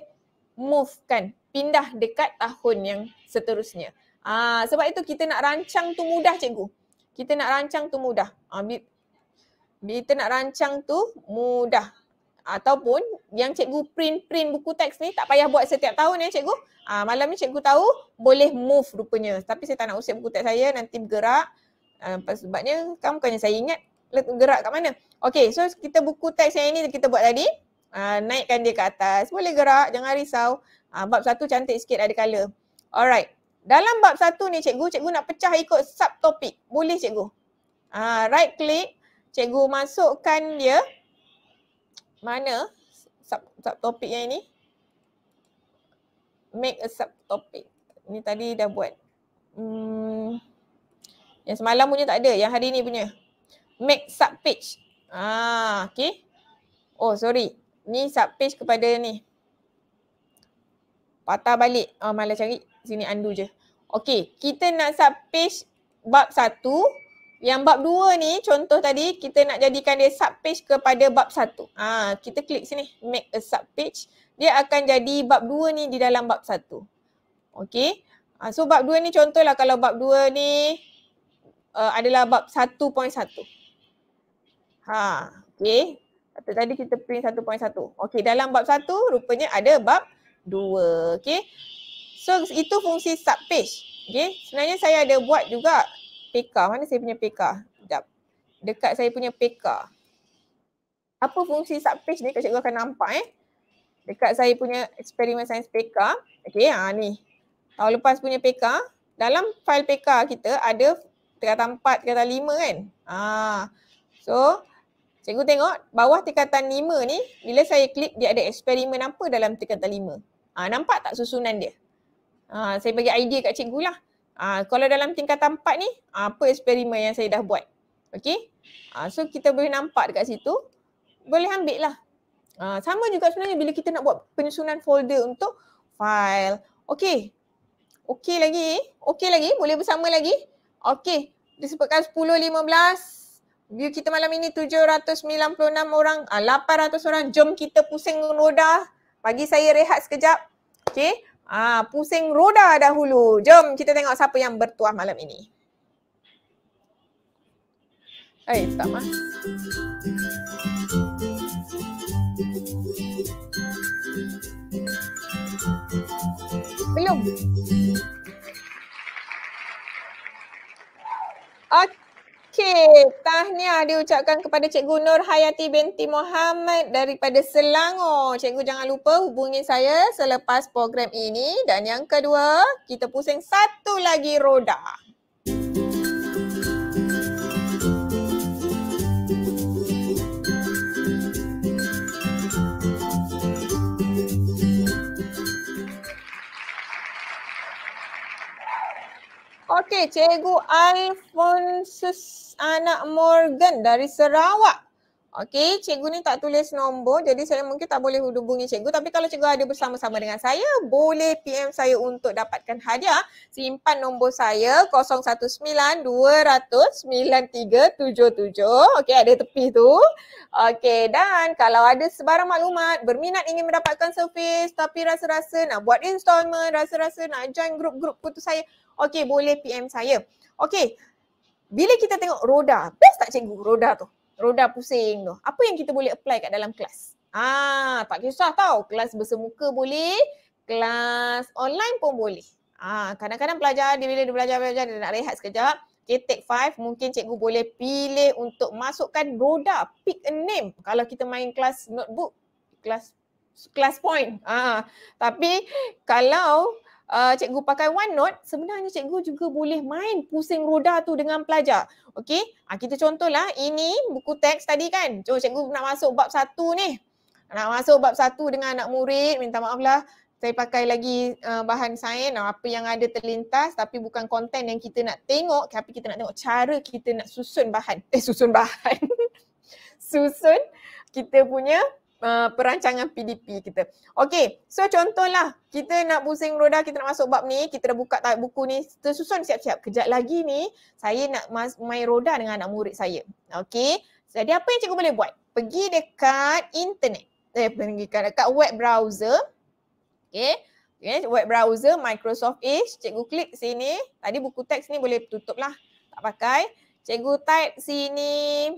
move kan, pindah dekat tahun yang seterusnya. Ah sebab itu kita nak rancang tu mudah cikgu. Kita nak rancang tu mudah. Ah kita nak rancang tu mudah ataupun yang cikgu print-print buku teks ni tak payah buat setiap tahun ya cikgu. Ah malam ni cikgu tahu boleh move rupanya. Tapi saya tak nak usik buku teks saya nanti bergerak. Uh, sebabnya kan bukannya saya ingat gerak kat mana. Okay so kita buku teks yang ini kita buat tadi. Uh, naikkan dia ke atas. Boleh gerak jangan risau. Uh, bab satu cantik sikit ada color. Alright. Dalam bab satu ni cikgu, cikgu nak pecah ikut subtopik. Boleh cikgu? Uh, right click. Cikgu masukkan dia mana sub, sub topik yang ini make a sub topic ni tadi dah buat hmm. yang semalam punya tak ada yang hari ni punya make sub page ah okay. oh sorry ni sub page kepada ni patah balik Oh malas cari sini undo je Okay, kita nak sub page bab satu yang bab dua ni contoh tadi kita nak jadikan dia sub page kepada bab satu. Ha, kita klik sini make a sub page. Dia akan jadi bab dua ni di dalam bab satu. Okay. Ha, so bab dua ni contohlah kalau bab dua ni uh, adalah bab satu point satu. Ha, okay. Atau tadi kita print satu point satu. Okay dalam bab satu rupanya ada bab dua. Okay. So itu fungsi sub page. Okay. Sebenarnya saya ada buat juga PK Mana saya punya PK Sekejap. Dekat saya punya PK Apa fungsi sub ni ni? Kacau akan nampak eh. Dekat saya punya eksperimen sains PK Okey, ha ni. Tahun lepas punya PK Dalam fail PK kita ada tingkatan 4, tingkatan 5 kan? Ha. So, cikgu tengok bawah tingkatan 5 ni bila saya klik dia ada eksperimen apa dalam tingkatan 5. Ha, nampak tak susunan dia? Ha, saya bagi idea kat cikgu lah. Uh, kalau dalam tingkatan empat ni, ah, apa eksperimen yang saya dah buat. Okay. Uh, ah, so kita boleh nampak dekat situ. Boleh ambil lah. Uh, sama juga sebenarnya bila kita nak buat penyusunan folder untuk file. Okay. Okay lagi. Okay lagi. Boleh bersama lagi. Okay. Dia 10-15. View kita malam ini 796 orang. 800 orang. Jom kita pusing roda. Bagi saya rehat sekejap. Okay. Ah, pusing roda dahulu. Jom kita tengok siapa yang bertuah malam ini. Eh, hey, tak mah. Belum. Okay. Okey, tahniah diucapkan kepada Cikgu Nur Hayati binti Muhammad daripada Selangor. Cikgu jangan lupa hubungi saya selepas program ini dan yang kedua, kita pusing satu lagi roda. Okey, Cikgu Alfonsus anak Morgan dari Sarawak. Okey, cikgu ni tak tulis nombor jadi saya mungkin tak boleh hubungi cikgu tapi kalau cikgu ada bersama-sama dengan saya boleh PM saya untuk dapatkan hadiah. Simpan nombor saya 019-200-9377. Okey, ada tepi tu. Okey, dan kalau ada sebarang maklumat berminat ingin mendapatkan servis tapi rasa-rasa nak buat installment, rasa-rasa nak join grup-grup putus saya, okey boleh PM saya. Okey, bila kita tengok roda, best tak cikgu roda tu? Roda pusing tu. Apa yang kita boleh apply kat dalam kelas? Ah, tak kisah tau. Kelas bersemuka boleh, kelas online pun boleh. Ah, kadang-kadang pelajar dia bila dia belajar belajar dia nak rehat sekejap, okay, take five mungkin cikgu boleh pilih untuk masukkan roda, pick a name. Kalau kita main kelas notebook, kelas kelas point. Ah, tapi kalau uh, cikgu pakai OneNote, sebenarnya cikgu juga boleh main pusing roda tu dengan pelajar. Okey, uh, ha, kita contohlah ini buku teks tadi kan. Cuma cikgu nak masuk bab satu ni. Nak masuk bab satu dengan anak murid, minta maaf lah. Saya pakai lagi uh, bahan sains, apa yang ada terlintas tapi bukan konten yang kita nak tengok tapi kita nak tengok cara kita nak susun bahan. Eh susun bahan. susun kita punya Eh, perancangan PDP kita. Okey, so contohlah kita nak pusing roda, kita nak masuk bab ni, kita dah buka buku ni, tersusun siap-siap. Kejap lagi ni, saya nak main roda dengan anak murid saya. Okey, jadi apa yang cikgu boleh buat? Pergi dekat internet. Eh, pergi dekat web browser. Okey, okay, web browser Microsoft Edge. Cikgu klik sini. Tadi buku teks ni boleh tutup lah. Tak pakai. Cikgu type sini.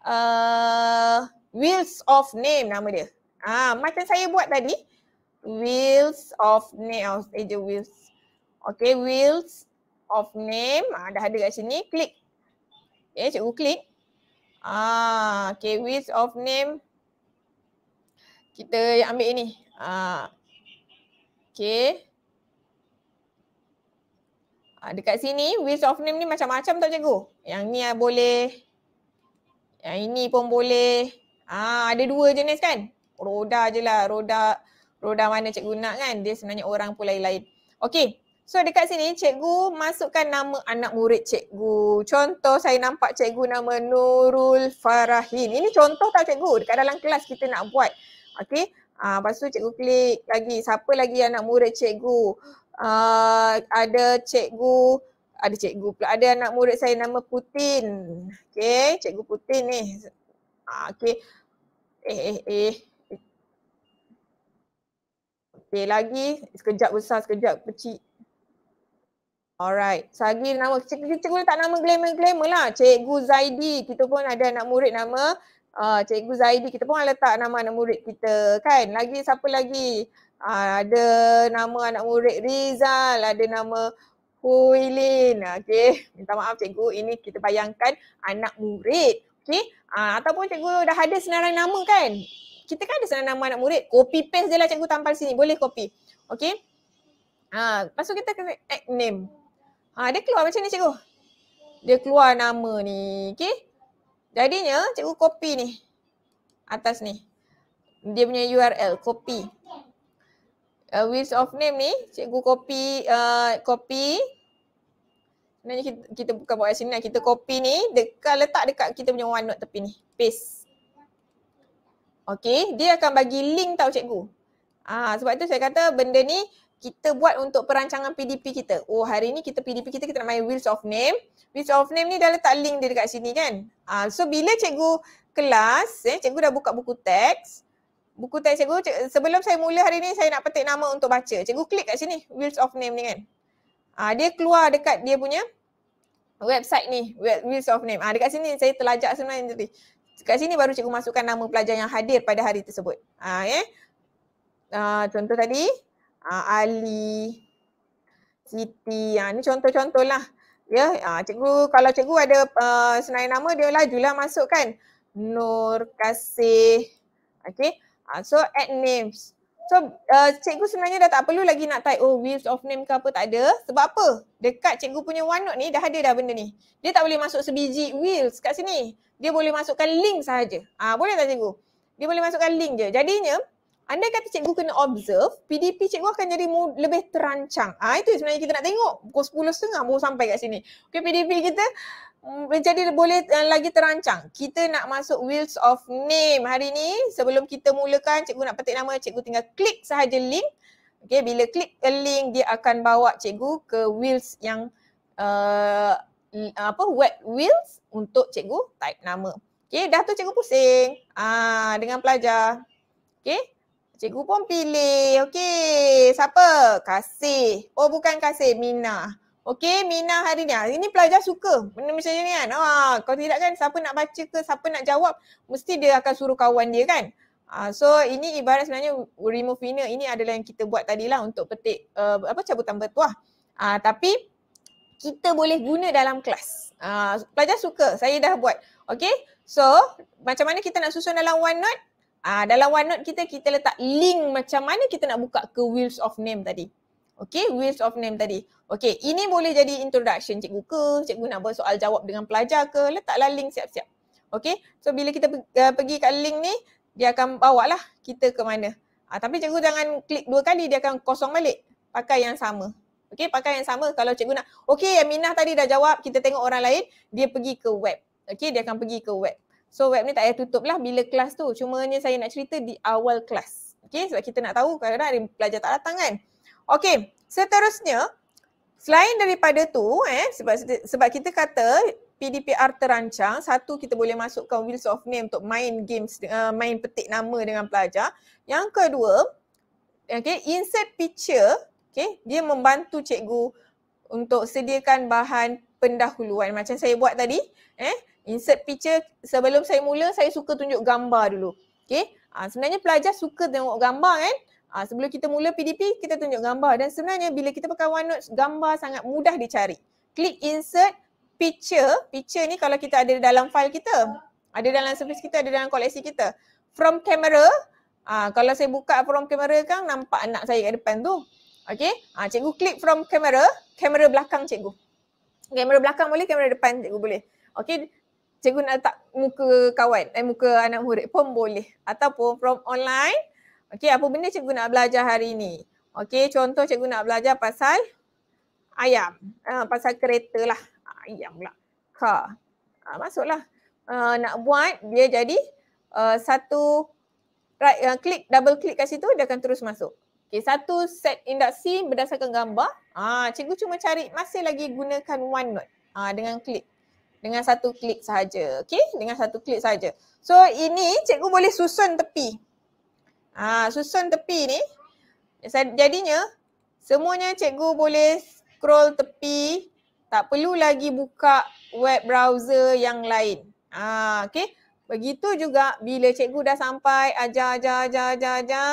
Uh, Wheels of Name nama dia. Ah macam saya buat tadi. Wheels of Name. Oh, eh, dia wheels. Okay, Wheels of Name. Ah, dah ada kat sini. Klik. Okay, eh, cikgu klik. Ah, okay, Wheels of Name. Kita yang ambil ini. Ah, okay. Ah, dekat sini, Wheels of Name ni macam-macam tau cikgu. Yang ni ah boleh. Yang ini pun boleh. Ah, ada dua jenis kan? Roda je lah. Roda, roda mana cikgu nak kan? Dia sebenarnya orang pun lain-lain. Okay. So dekat sini cikgu masukkan nama anak murid cikgu. Contoh saya nampak cikgu nama Nurul Farahin. Ini contoh tak cikgu? Dekat dalam kelas kita nak buat. Okay. Ah, lepas tu cikgu klik lagi. Siapa lagi anak murid cikgu? Uh, ada cikgu ada cikgu pula ada anak murid saya nama Putin. Okay, cikgu Putin ni. Ah, okey. Eh, eh, eh. Okey, lagi. Sekejap besar, sekejap kecil. Alright. Sagi nama cikgu kita tak nama glamour-glamour lah. Cikgu Zaidi. Kita pun ada anak murid nama uh, Cikgu Zaidi. Kita pun letak nama anak murid kita kan. Lagi siapa lagi? Uh, ada nama anak murid Rizal. Ada nama Huilin. Okay. Minta maaf cikgu. Ini kita bayangkan anak murid. Okay. Ah, ataupun cikgu dah ada senarai nama kan? Kita kan ada senarai nama anak murid. Copy paste je lah cikgu tampal sini. Boleh copy. Okay. Ha, lepas tu kita kena add name. Ha, dia keluar macam ni cikgu. Dia keluar nama ni. Okay. Jadinya cikgu copy ni. Atas ni. Dia punya URL. Copy. Uh, with of name ni cikgu copy uh, copy Sebenarnya kita, kita bukan buat asinan. Lah. Kita copy ni dekat letak dekat kita punya OneNote tepi ni. Paste. Okay. Dia akan bagi link tau cikgu. Ah, sebab tu saya kata benda ni kita buat untuk perancangan PDP kita. Oh hari ni kita PDP kita kita nak main Wheels of Name. Wheels of Name ni dah letak link dia dekat sini kan. Ah, so bila cikgu kelas, eh, cikgu dah buka buku teks. Buku teks cikgu, cikgu, sebelum saya mula hari ni saya nak petik nama untuk baca. Cikgu klik kat sini Wheels of Name ni kan. Ah dia keluar dekat dia punya website ni, Wheels of Name. Ah dekat sini saya terlajak sebenarnya tadi. Dekat sini baru cikgu masukkan nama pelajar yang hadir pada hari tersebut. Ah Eh? Ah contoh tadi ah Ali Siti. Ah ni contoh lah. Ya, ah, cikgu kalau cikgu ada uh, ah, senarai nama dia lajulah masukkan. Nur Kasih. Okay, ah, so add names. So uh, cikgu sebenarnya dah tak perlu lagi nak type oh wheels of name ke apa tak ada. Sebab apa? Dekat cikgu punya OneNote ni dah ada dah benda ni. Dia tak boleh masuk sebiji wheels kat sini. Dia boleh masukkan link sahaja. Ah ha, boleh tak cikgu? Dia boleh masukkan link je. Jadinya anda kata cikgu kena observe, PDP cikgu akan jadi lebih terancang. Ah ha, itu sebenarnya kita nak tengok. Pukul 10.30 baru sampai kat sini. Okay PDP kita menjadi hmm, boleh eh, lagi terancang. Kita nak masuk wheels of name hari ni. Sebelum kita mulakan, cikgu nak petik nama, cikgu tinggal klik sahaja link. Okay, bila klik link dia akan bawa cikgu ke wheels yang uh, apa web wheels untuk cikgu type nama. Okay, dah tu cikgu pusing. Ah, dengan pelajar. Okay, Cikgu pun pilih. Okay, Siapa? Kasih. Oh, bukan Kasih. Minah. Okey, Mina hari ni. Ini pelajar suka benda macam ni kan. Ha, kalau tidak kan siapa nak baca ke siapa nak jawab, mesti dia akan suruh kawan dia kan. Ha, so ini ibarat sebenarnya remove winner ini adalah yang kita buat tadilah untuk petik uh, apa cabutan bertuah. Ha, tapi kita boleh guna dalam kelas. Ha, pelajar suka, saya dah buat. Okey, so macam mana kita nak susun dalam OneNote? Ha, dalam OneNote kita, kita letak link macam mana kita nak buka ke Wheels of Name tadi. Okey, Wheels of Name tadi. Okay, ini boleh jadi introduction cikgu ke, cikgu nak buat soal jawab dengan pelajar ke, letaklah link siap-siap. Okay, so bila kita eh, pergi kat link ni, dia akan bawa lah kita ke mana. Ha, tapi cikgu jangan klik dua kali, dia akan kosong balik. Pakai yang sama. Okay, pakai yang sama kalau cikgu nak. Okay, Aminah tadi dah jawab, kita tengok orang lain, dia pergi ke web. Okay, dia akan pergi ke web. So web ni tak payah tutup lah bila kelas tu. Cuma Cumanya saya nak cerita di awal kelas. Okay, sebab kita nak tahu kadang-kadang pelajar tak datang kan. Okay, seterusnya, Selain daripada tu eh sebab sebab kita kata PDPR terancang satu kita boleh masukkan wheels of name untuk main games uh, main petik nama dengan pelajar. Yang kedua okey insert picture okey dia membantu cikgu untuk sediakan bahan pendahuluan macam saya buat tadi eh insert picture sebelum saya mula saya suka tunjuk gambar dulu okey ha, ah, sebenarnya pelajar suka tengok gambar kan eh? Ha, sebelum kita mula PDP, kita tunjuk gambar dan sebenarnya bila kita pakai OneNote, gambar sangat mudah dicari. Klik insert picture, picture ni kalau kita ada dalam file kita, ada dalam service kita, ada dalam koleksi kita. From camera, ha, kalau saya buka from camera kan nampak anak saya kat depan tu. Okay, ha, ah, cikgu klik from camera, kamera belakang cikgu. Kamera belakang boleh, kamera depan cikgu boleh. Okay, cikgu nak letak muka kawan, eh muka anak murid pun boleh. Ataupun from online, Okey, apa benda cikgu nak belajar hari ni? Okey, contoh cikgu nak belajar pasal ayam. Uh, pasal kereta lah. Ah, ayam pula. Car. Uh, ah, masuklah. Uh, nak buat dia jadi uh, satu right, uh, klik, double klik kat situ dia akan terus masuk. Okey, satu set induksi berdasarkan gambar. Ah, cikgu cuma cari masih lagi gunakan one note uh, dengan klik. Dengan satu klik sahaja. Okey, dengan satu klik sahaja. So ini cikgu boleh susun tepi. Ha, susun tepi ni. Jadinya semuanya cikgu boleh scroll tepi. Tak perlu lagi buka web browser yang lain. Ha, ah, okay. Begitu juga bila cikgu dah sampai ajar, ajar, ajar, ajar, ajar.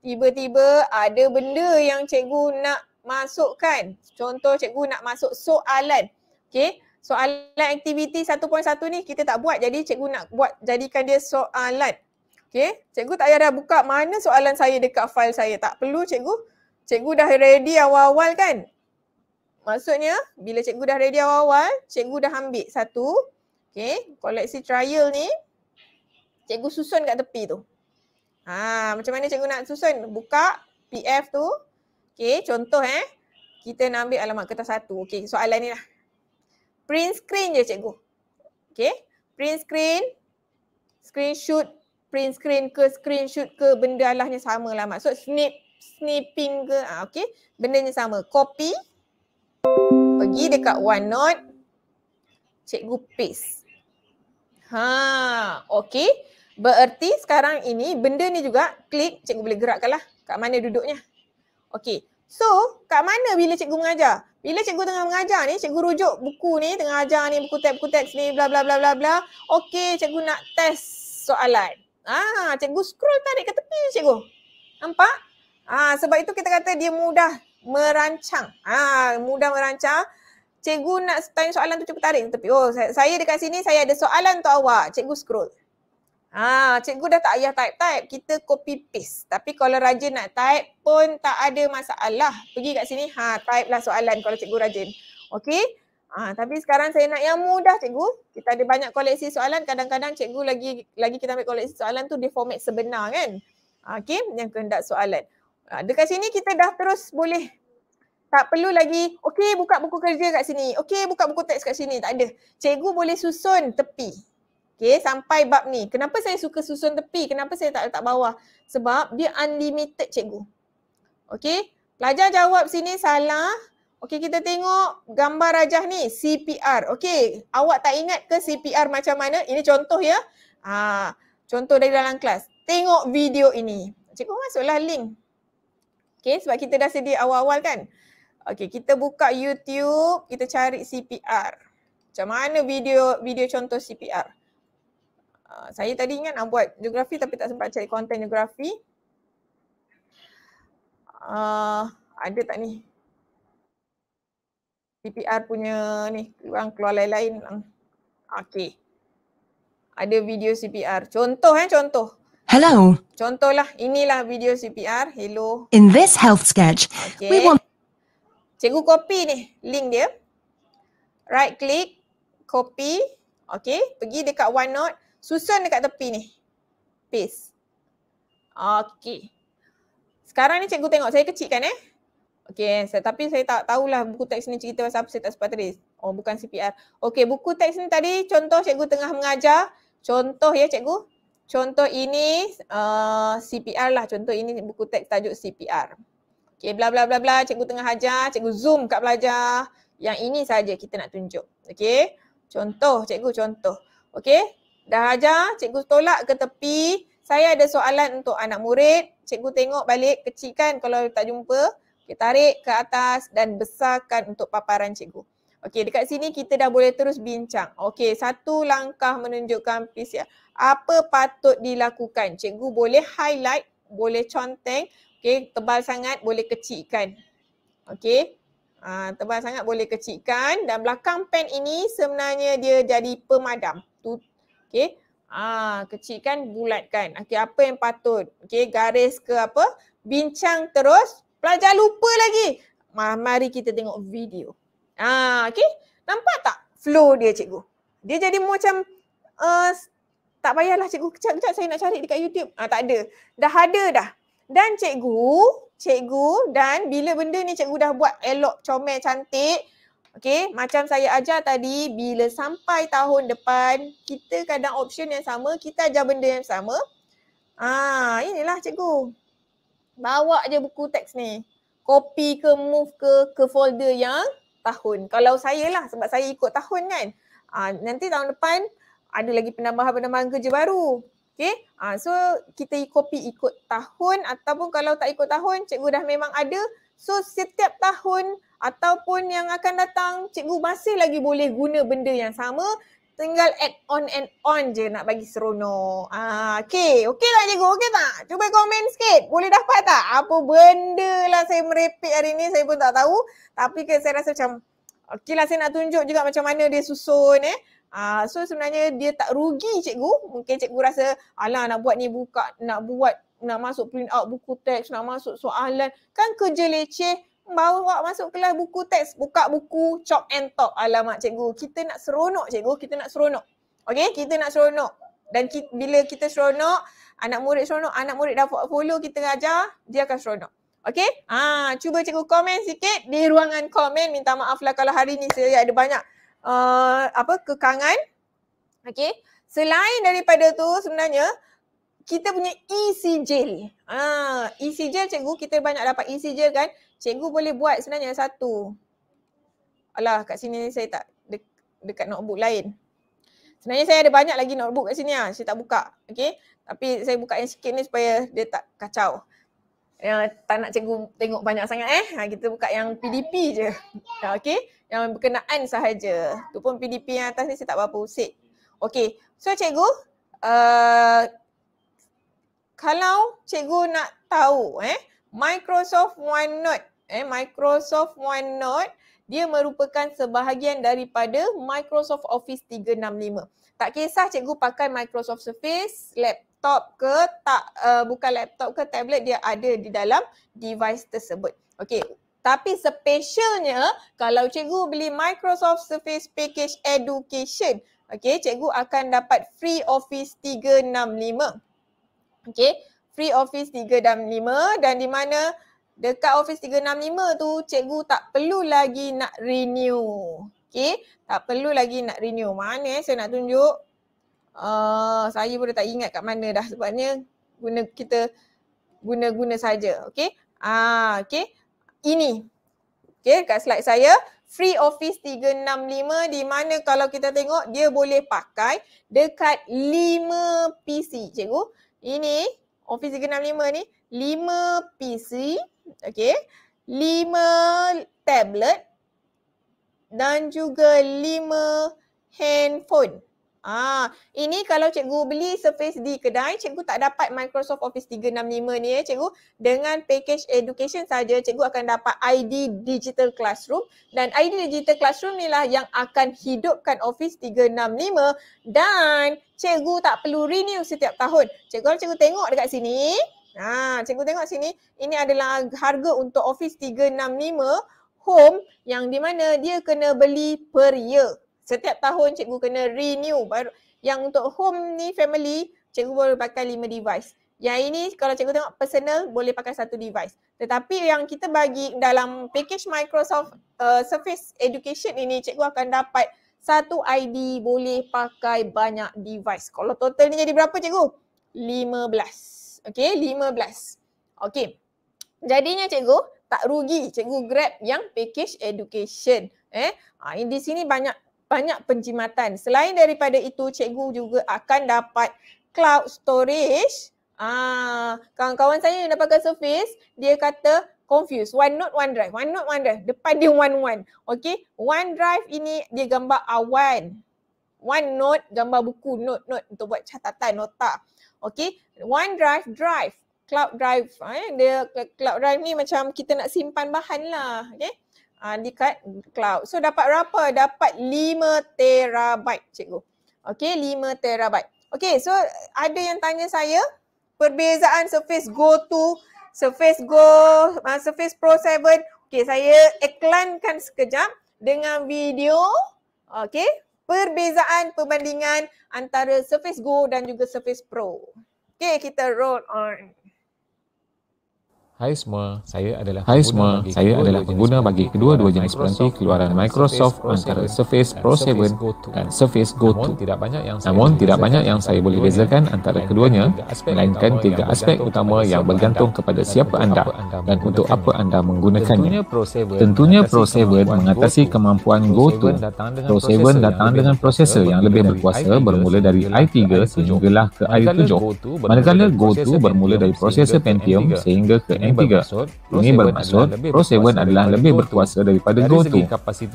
Tiba-tiba ada benda yang cikgu nak masukkan. Contoh cikgu nak masuk soalan. Okay. Soalan aktiviti 1.1 ni kita tak buat. Jadi cikgu nak buat jadikan dia soalan. Okay, cikgu tak payah dah buka mana soalan saya dekat file saya. Tak perlu cikgu. Cikgu dah ready awal-awal kan? Maksudnya, bila cikgu dah ready awal-awal, cikgu dah ambil satu. Okay, koleksi trial ni. Cikgu susun kat tepi tu. Ha, macam mana cikgu nak susun? Buka PF tu. Okay, contoh eh. Kita nak ambil alamat kertas satu. Okay, soalan ni lah. Print screen je cikgu. Okay, print screen. Screenshot print screen ke screenshot ke benda alahnya sama lah maksud snip snipping ke ha, okey benda sama copy pergi dekat OneNote cikgu paste ha okey bererti sekarang ini benda ni juga klik cikgu boleh gerakkan lah kat mana duduknya okey so kat mana bila cikgu mengajar bila cikgu tengah mengajar ni cikgu rujuk buku ni tengah ajar ni buku teks buku teks ni bla bla bla bla bla okey cikgu nak test soalan Ah, cikgu scroll tarik ke tepi cikgu. Nampak? Ah, sebab itu kita kata dia mudah merancang. Ah, mudah merancang. Cikgu nak tanya soalan tu cikgu tarik ke tepi. Oh, saya, saya dekat sini saya ada soalan untuk awak. Cikgu scroll. Ah, cikgu dah tak payah type-type. Kita copy paste. Tapi kalau rajin nak type pun tak ada masalah. Pergi kat sini, ha, type lah soalan kalau cikgu rajin. Okey? Ha, tapi sekarang saya nak yang mudah cikgu. Kita ada banyak koleksi soalan. Kadang-kadang cikgu lagi lagi kita ambil koleksi soalan tu dia format sebenar kan. Ha, okay yang kehendak soalan. Ha, dekat sini kita dah terus boleh tak perlu lagi okay buka buku kerja kat sini. Okay buka buku teks kat sini. Tak ada. Cikgu boleh susun tepi. Okay sampai bab ni. Kenapa saya suka susun tepi? Kenapa saya tak letak bawah? Sebab dia unlimited cikgu. Okay. Pelajar jawab sini salah. Okey kita tengok gambar rajah ni CPR. Okey awak tak ingat ke CPR macam mana? Ini contoh ya. Aa, ah, contoh dari dalam kelas. Tengok video ini. Cikgu masuklah link. Okey sebab kita dah sedia awal-awal kan. Okey kita buka YouTube, kita cari CPR. Macam mana video video contoh CPR? Uh, ah, saya tadi ingat nak buat geografi tapi tak sempat cari konten geografi. Uh, ada tak ni? CPR punya ni orang keluar lain-lain. Okey. Ada video CPR. Contoh eh contoh. Hello. Contoh lah. inilah video CPR. Hello. In this health sketch, okay. we want Cikgu copy ni link dia. Right click, copy. Okay, pergi dekat OneNote, susun dekat tepi ni. Paste. Okay. Sekarang ni cikgu tengok, saya kecilkan eh. Okay, so, tapi saya tak tahulah buku teks ni cerita pasal apa, saya tak sempat tulis. Oh, bukan CPR. Okay, buku teks ni tadi contoh cikgu tengah mengajar. Contoh ya cikgu. Contoh ini uh, eh, CPR lah. Contoh ini buku teks tajuk CPR. Okay, bla bla bla bla. Cikgu tengah ajar. Cikgu zoom kat pelajar. Yang ini saja kita nak tunjuk. Okay. Contoh, cikgu contoh. Okay. Dah ajar, cikgu tolak ke tepi. Saya ada soalan untuk anak murid. Cikgu tengok balik, kecilkan kalau tak jumpa. Okey, tarik ke atas dan besarkan untuk paparan cikgu. Okey, dekat sini kita dah boleh terus bincang. Okey, satu langkah menunjukkan PCR. Ya. Apa patut dilakukan? Cikgu boleh highlight, boleh conteng. Okey, tebal sangat boleh kecilkan. Okey, Ha, tebal sangat boleh kecilkan dan belakang pen ini sebenarnya dia jadi pemadam. Tu, okay. Ha, kecilkan, bulatkan. Okay, apa yang patut? Okey, garis ke apa? Bincang terus, Pelajar lupa lagi. Mari kita tengok video. Ah, okay. Nampak tak flow dia cikgu? Dia jadi macam uh, tak payahlah cikgu kejap-kejap saya nak cari dekat YouTube. Ah, tak ada. Dah ada dah. Dan cikgu, cikgu dan bila benda ni cikgu dah buat elok, comel, cantik. Okay, macam saya ajar tadi, bila sampai tahun depan, kita kadang option yang sama, kita ajar benda yang sama. Ah, inilah cikgu bawa je buku teks ni. Copy ke move ke ke folder yang tahun. Kalau saya lah sebab saya ikut tahun kan. Ha, nanti tahun depan ada lagi penambahan-penambahan kerja baru. Okay. Ha, ah, so kita copy ikut tahun ataupun kalau tak ikut tahun cikgu dah memang ada. So setiap tahun ataupun yang akan datang cikgu masih lagi boleh guna benda yang sama tinggal add on and on je nak bagi seronok. Ah, okay, okay tak cikgu? Okay tak? Cuba komen sikit. Boleh dapat tak? Apa benda lah saya merepek hari ni saya pun tak tahu. Tapi ke saya rasa macam okay lah saya nak tunjuk juga macam mana dia susun eh. Ah, so sebenarnya dia tak rugi cikgu. Mungkin cikgu rasa alah nak buat ni buka, nak buat nak masuk print out buku teks, nak masuk soalan. Kan kerja leceh bawa masuk kelas buku teks, buka buku chop and talk. Alamak cikgu, kita nak seronok cikgu, kita nak seronok. Okay, kita nak seronok. Dan kita, bila kita seronok, anak murid seronok, anak murid dah follow kita ajar, dia akan seronok. Okay, ah, ha, cuba cikgu komen sikit di ruangan komen. Minta maaf lah kalau hari ni saya ada banyak uh, apa kekangan. Okay, selain daripada tu sebenarnya, kita punya e-sijil. Ah, ha, e-sijil cikgu kita banyak dapat e-sijil kan. Cikgu boleh buat sebenarnya satu. Alah kat sini saya tak de- dekat notebook lain. Sebenarnya saya ada banyak lagi notebook kat sini lah. Saya tak buka. Okay. Tapi saya buka yang sikit ni supaya dia tak kacau. Ya, tak nak cikgu tengok banyak sangat eh. Ha, kita buka yang PDP je. Ya, ha, okay. Yang berkenaan sahaja. Tu pun PDP yang atas ni saya tak apa usik. Okay. So cikgu. Uh, kalau cikgu nak tahu eh. Microsoft OneNote. Eh, Microsoft OneNote dia merupakan sebahagian daripada Microsoft Office 365. Tak kisah cikgu pakai Microsoft Surface, laptop ke tak uh, bukan laptop ke tablet dia ada di dalam device tersebut. Okey. Tapi specialnya kalau cikgu beli Microsoft Surface Package Education, okey, cikgu akan dapat free Office 365. Okey free office 365 dan di mana dekat office 365 tu cikgu tak perlu lagi nak renew. Okay, tak perlu lagi nak renew. Mana eh saya nak tunjuk. Uh, saya pun tak ingat kat mana dah sebabnya guna kita guna-guna saja. Okay, ah, uh, okay. Ini, okay kat slide saya. Free Office 365 di mana kalau kita tengok dia boleh pakai dekat 5 PC cikgu. Ini Office 365 ni 5 PC, okay, 5 tablet dan juga 5 handphone. Ah, ini kalau cikgu beli Surface di kedai, cikgu tak dapat Microsoft Office 365 ni ya, cikgu. Dengan package education saja, cikgu akan dapat ID Digital Classroom dan ID Digital Classroom ni lah yang akan hidupkan Office 365 dan cikgu tak perlu renew setiap tahun. Cikgu, cikgu tengok dekat sini. Ha, ah, cikgu tengok sini. Ini adalah harga untuk Office 365 home yang di mana dia kena beli per year. Setiap tahun cikgu kena renew baru yang untuk home ni family cikgu boleh pakai lima device. Yang ini kalau cikgu tengok personal boleh pakai satu device. Tetapi yang kita bagi dalam package Microsoft uh, Surface Education ini cikgu akan dapat satu ID boleh pakai banyak device. Kalau total ni jadi berapa cikgu? 15. Okay, 15. Okay. Jadinya cikgu tak rugi cikgu grab yang package education. Eh, ha, di sini banyak banyak penjimatan. Selain daripada itu, cikgu juga akan dapat cloud storage. Ah, kawan-kawan saya yang dah pakai Surface, dia kata confused. one note one drive Depan dia one one Okay. one drive ini dia gambar awan. note gambar buku. Note, note untuk buat catatan, nota. Okay. OneDrive, drive. Cloud drive. Eh? Dia, cloud drive ni macam kita nak simpan bahan lah. Okay uh, dekat cloud. So dapat berapa? Dapat 5 terabyte cikgu. Okay 5 terabyte. Okay so ada yang tanya saya perbezaan Surface Go 2, Surface Go, uh, Surface Pro 7. Okay saya iklankan sekejap dengan video. Okay perbezaan perbandingan antara Surface Go dan juga Surface Pro. Okay kita roll on. Hai semua, saya adalah Hai semua, saya adalah pengguna bagi kedua-dua jenis peranti keluaran Microsoft antara Surface Pro 7 dan Surface Go 2. Namun tidak banyak yang saya, tidak banyak yang saya boleh bezakan antara keduanya, melainkan tiga aspek utama yang bergantung kepada siapa anda dan untuk apa anda menggunakannya. Tentunya Pro 7 mengatasi kemampuan Go 2. Pro 7 datang dengan prosesor yang lebih berkuasa bermula dari i3 sehinggalah ke i7. Manakala Go 2 bermula dari prosesor Pentium sehingga ke ini tiga. ini bermaksud Pro 7 adalah lebih bertuasa daripada Go 2.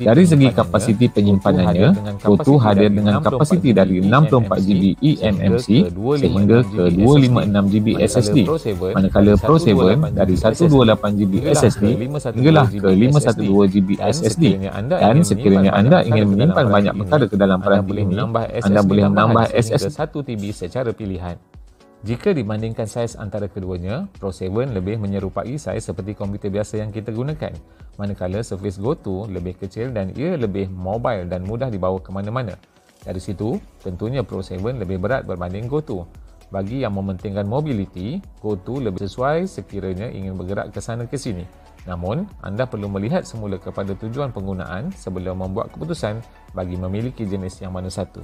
Dari, segi kapasiti penyimpanannya, Go 2 hadir dengan kapasiti dari 64GB e eMMC sehingga ke 256GB SSD, e manakala Pro 7 dari 128GB SSD hinggalah ke 512GB SSD. Dan sekiranya anda ingin menyimpan banyak perkara ke dalam peranti ini, anda boleh menambah SSD 1TB secara pilihan. Jika dibandingkan saiz antara keduanya, Pro 7 lebih menyerupai saiz seperti komputer biasa yang kita gunakan, manakala Surface Go 2 lebih kecil dan ia lebih mobile dan mudah dibawa ke mana-mana. Dari situ, tentunya Pro 7 lebih berat berbanding Go 2. Bagi yang mementingkan mobility, Go 2 lebih sesuai sekiranya ingin bergerak ke sana ke sini. Namun, anda perlu melihat semula kepada tujuan penggunaan sebelum membuat keputusan bagi memiliki jenis yang mana satu.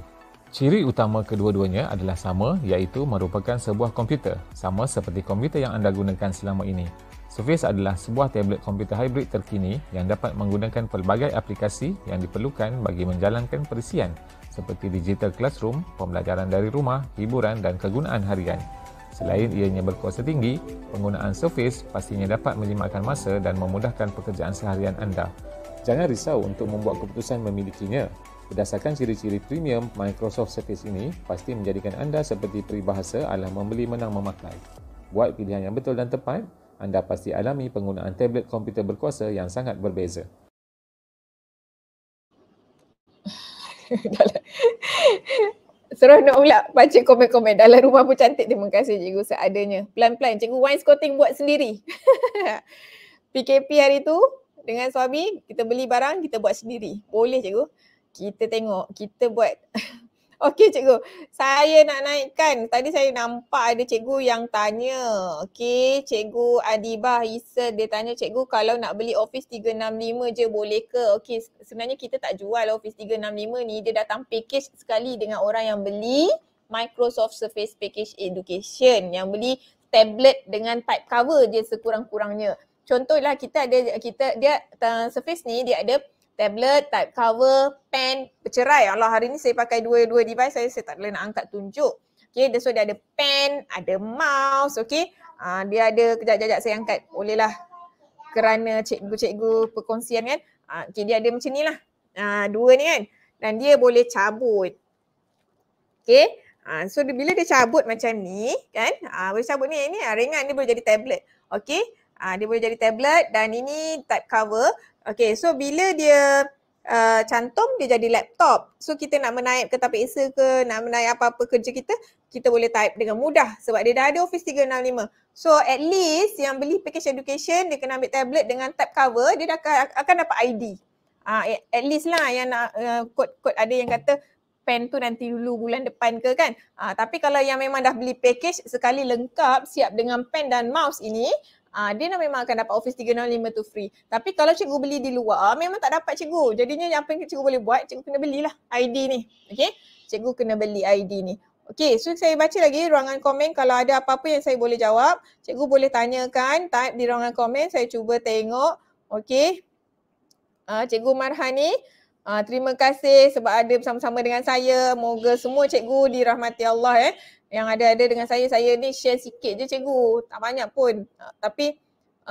Ciri utama kedua-duanya adalah sama iaitu merupakan sebuah komputer, sama seperti komputer yang anda gunakan selama ini. Surface adalah sebuah tablet komputer hybrid terkini yang dapat menggunakan pelbagai aplikasi yang diperlukan bagi menjalankan perisian seperti digital classroom, pembelajaran dari rumah, hiburan dan kegunaan harian. Selain ianya berkuasa tinggi, penggunaan Surface pastinya dapat menjimatkan masa dan memudahkan pekerjaan seharian anda. Jangan risau untuk membuat keputusan memilikinya. Berdasarkan ciri-ciri premium, Microsoft Surface ini pasti menjadikan anda seperti peribahasa adalah membeli menang memakai. Buat pilihan yang betul dan tepat, anda pasti alami penggunaan tablet komputer berkuasa yang sangat berbeza. Seronok pula baca komen-komen dalam rumah pun cantik. Terima kasih cikgu seadanya. Pelan-pelan cikgu wine scouting buat sendiri. PKP hari tu dengan suami kita beli barang kita buat sendiri. Boleh cikgu kita tengok, kita buat Okey cikgu, saya nak naikkan. Tadi saya nampak ada cikgu yang tanya. Okey, cikgu Adiba Isa dia tanya cikgu kalau nak beli Office 365 je boleh ke? Okey, sebenarnya kita tak jual Office 365 ni. Dia datang package sekali dengan orang yang beli Microsoft Surface Package Education yang beli tablet dengan type cover je sekurang-kurangnya. Contohlah kita ada kita dia uh, Surface ni dia ada tablet, type cover, pen, bercerai. Allah hari ni saya pakai dua-dua device saya, saya tak boleh nak angkat tunjuk. Okay, so dia ada pen, ada mouse, okay. Uh, dia ada, kejap-kejap saya angkat bolehlah kerana cikgu-cikgu perkongsian kan. Uh, okay, dia ada macam ni lah. Uh, dua ni kan. Dan dia boleh cabut. Okay. Uh, so dia, bila dia cabut macam ni kan, uh, boleh cabut ni, ni uh, ringan dia boleh jadi tablet. Okay. Uh, dia boleh jadi tablet dan ini type cover. Okay so bila dia uh, cantum dia jadi laptop. So kita nak menaip ke tapi isa ke nak menaip apa-apa kerja kita kita boleh type dengan mudah sebab dia dah ada Office 365. So at least yang beli package education dia kena ambil tablet dengan tab cover dia dah akan, akan dapat ID. Uh, ah, eh, at least lah yang nak kod-kod uh, ada yang kata pen tu nanti dulu bulan depan ke kan. Uh, tapi kalau yang memang dah beli package sekali lengkap siap dengan pen dan mouse ini Ah uh, dia memang akan dapat office 305 tu free. Tapi kalau cikgu beli di luar memang tak dapat cikgu. Jadinya apa yang cikgu boleh buat? Cikgu kena belilah ID ni. Okey? Cikgu kena beli ID ni. Okey, so saya baca lagi ruangan komen kalau ada apa-apa yang saya boleh jawab, cikgu boleh tanyakan type di ruangan komen, saya cuba tengok. Okey. Ah uh, cikgu Marhani Uh, terima kasih sebab ada bersama-sama dengan saya. Moga semua cikgu dirahmati Allah eh yang ada-ada dengan saya, saya ni share sikit je cikgu. Tak banyak pun. Uh, tapi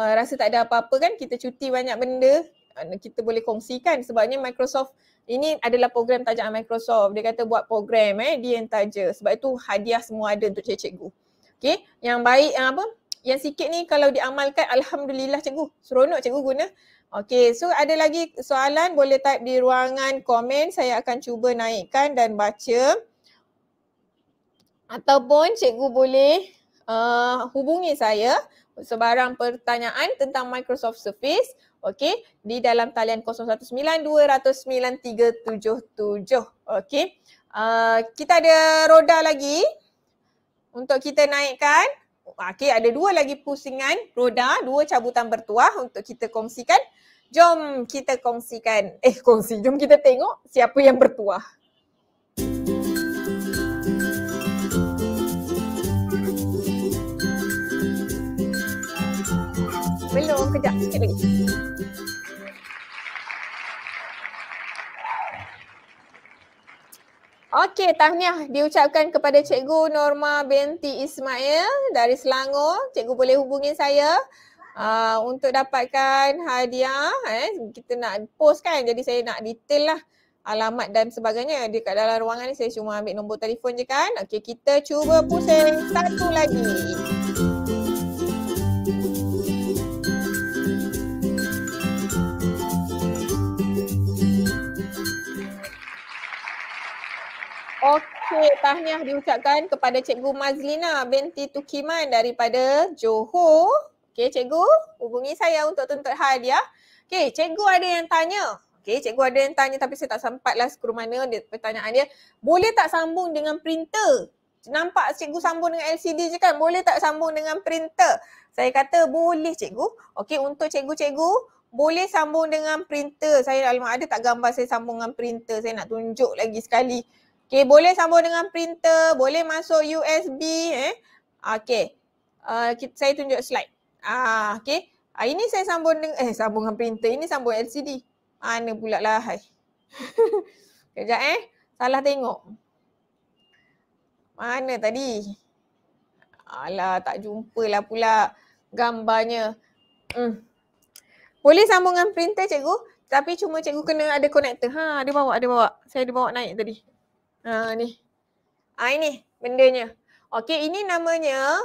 uh, rasa tak ada apa-apa kan kita cuti banyak benda ah, kita boleh kongsikan sebabnya Microsoft ini adalah program tajaan Microsoft. Dia kata buat program eh dia yang taja. Sebab itu hadiah semua ada untuk cikgu. okay yang baik yang apa? Yang sikit ni kalau diamalkan alhamdulillah cikgu. Seronok cikgu guna. okay so ada lagi soalan boleh type di ruangan komen. Saya akan cuba naikkan dan baca ataupun cikgu boleh uh, hubungi saya sebarang pertanyaan tentang Microsoft Surface okey di dalam talian 019 209 377 okey uh, kita ada roda lagi untuk kita naikkan okey ada dua lagi pusingan roda dua cabutan bertuah untuk kita kongsikan jom kita kongsikan eh kongsi jom kita tengok siapa yang bertuah kejap sikit lagi. Okey, tahniah diucapkan kepada Cikgu Norma binti Ismail dari Selangor. Cikgu boleh hubungi saya uh, untuk dapatkan hadiah. Eh. Kita nak post kan, jadi saya nak detail lah alamat dan sebagainya. Dekat dalam ruangan ni saya cuma ambil nombor telefon je kan. Okey, kita cuba pusing satu lagi. Okey. Okey, tahniah diucapkan kepada Cikgu Mazlina binti Tukiman daripada Johor. Okey, Cikgu, hubungi saya untuk tuntut hadiah. Okey, Cikgu ada yang tanya. Okey, Cikgu ada yang tanya tapi saya tak sempatlah sekurang mana dia, pertanyaan dia. Boleh tak sambung dengan printer? Nampak cikgu sambung dengan LCD je kan? Boleh tak sambung dengan printer? Saya kata boleh cikgu. Okey untuk cikgu-cikgu boleh sambung dengan printer. Saya alamak ada tak gambar saya sambung dengan printer. Saya nak tunjuk lagi sekali. Okay, boleh sambung dengan printer, boleh masuk USB eh. okay. Uh, saya tunjuk slide. Ah, okay. Ah, ini saya sambung dengan eh sambung dengan printer, ini sambung LCD. Mana pula lah hai. Kejap eh. Salah tengok. Mana tadi? Alah, tak jumpa lah pula gambarnya. Hmm. Boleh sambung dengan printer cikgu? Tapi cuma cikgu kena ada konektor. Ha, ada bawa, ada bawa. Saya ada bawa naik tadi. Ha ni. Ha uh, ini bendanya. Okey ini namanya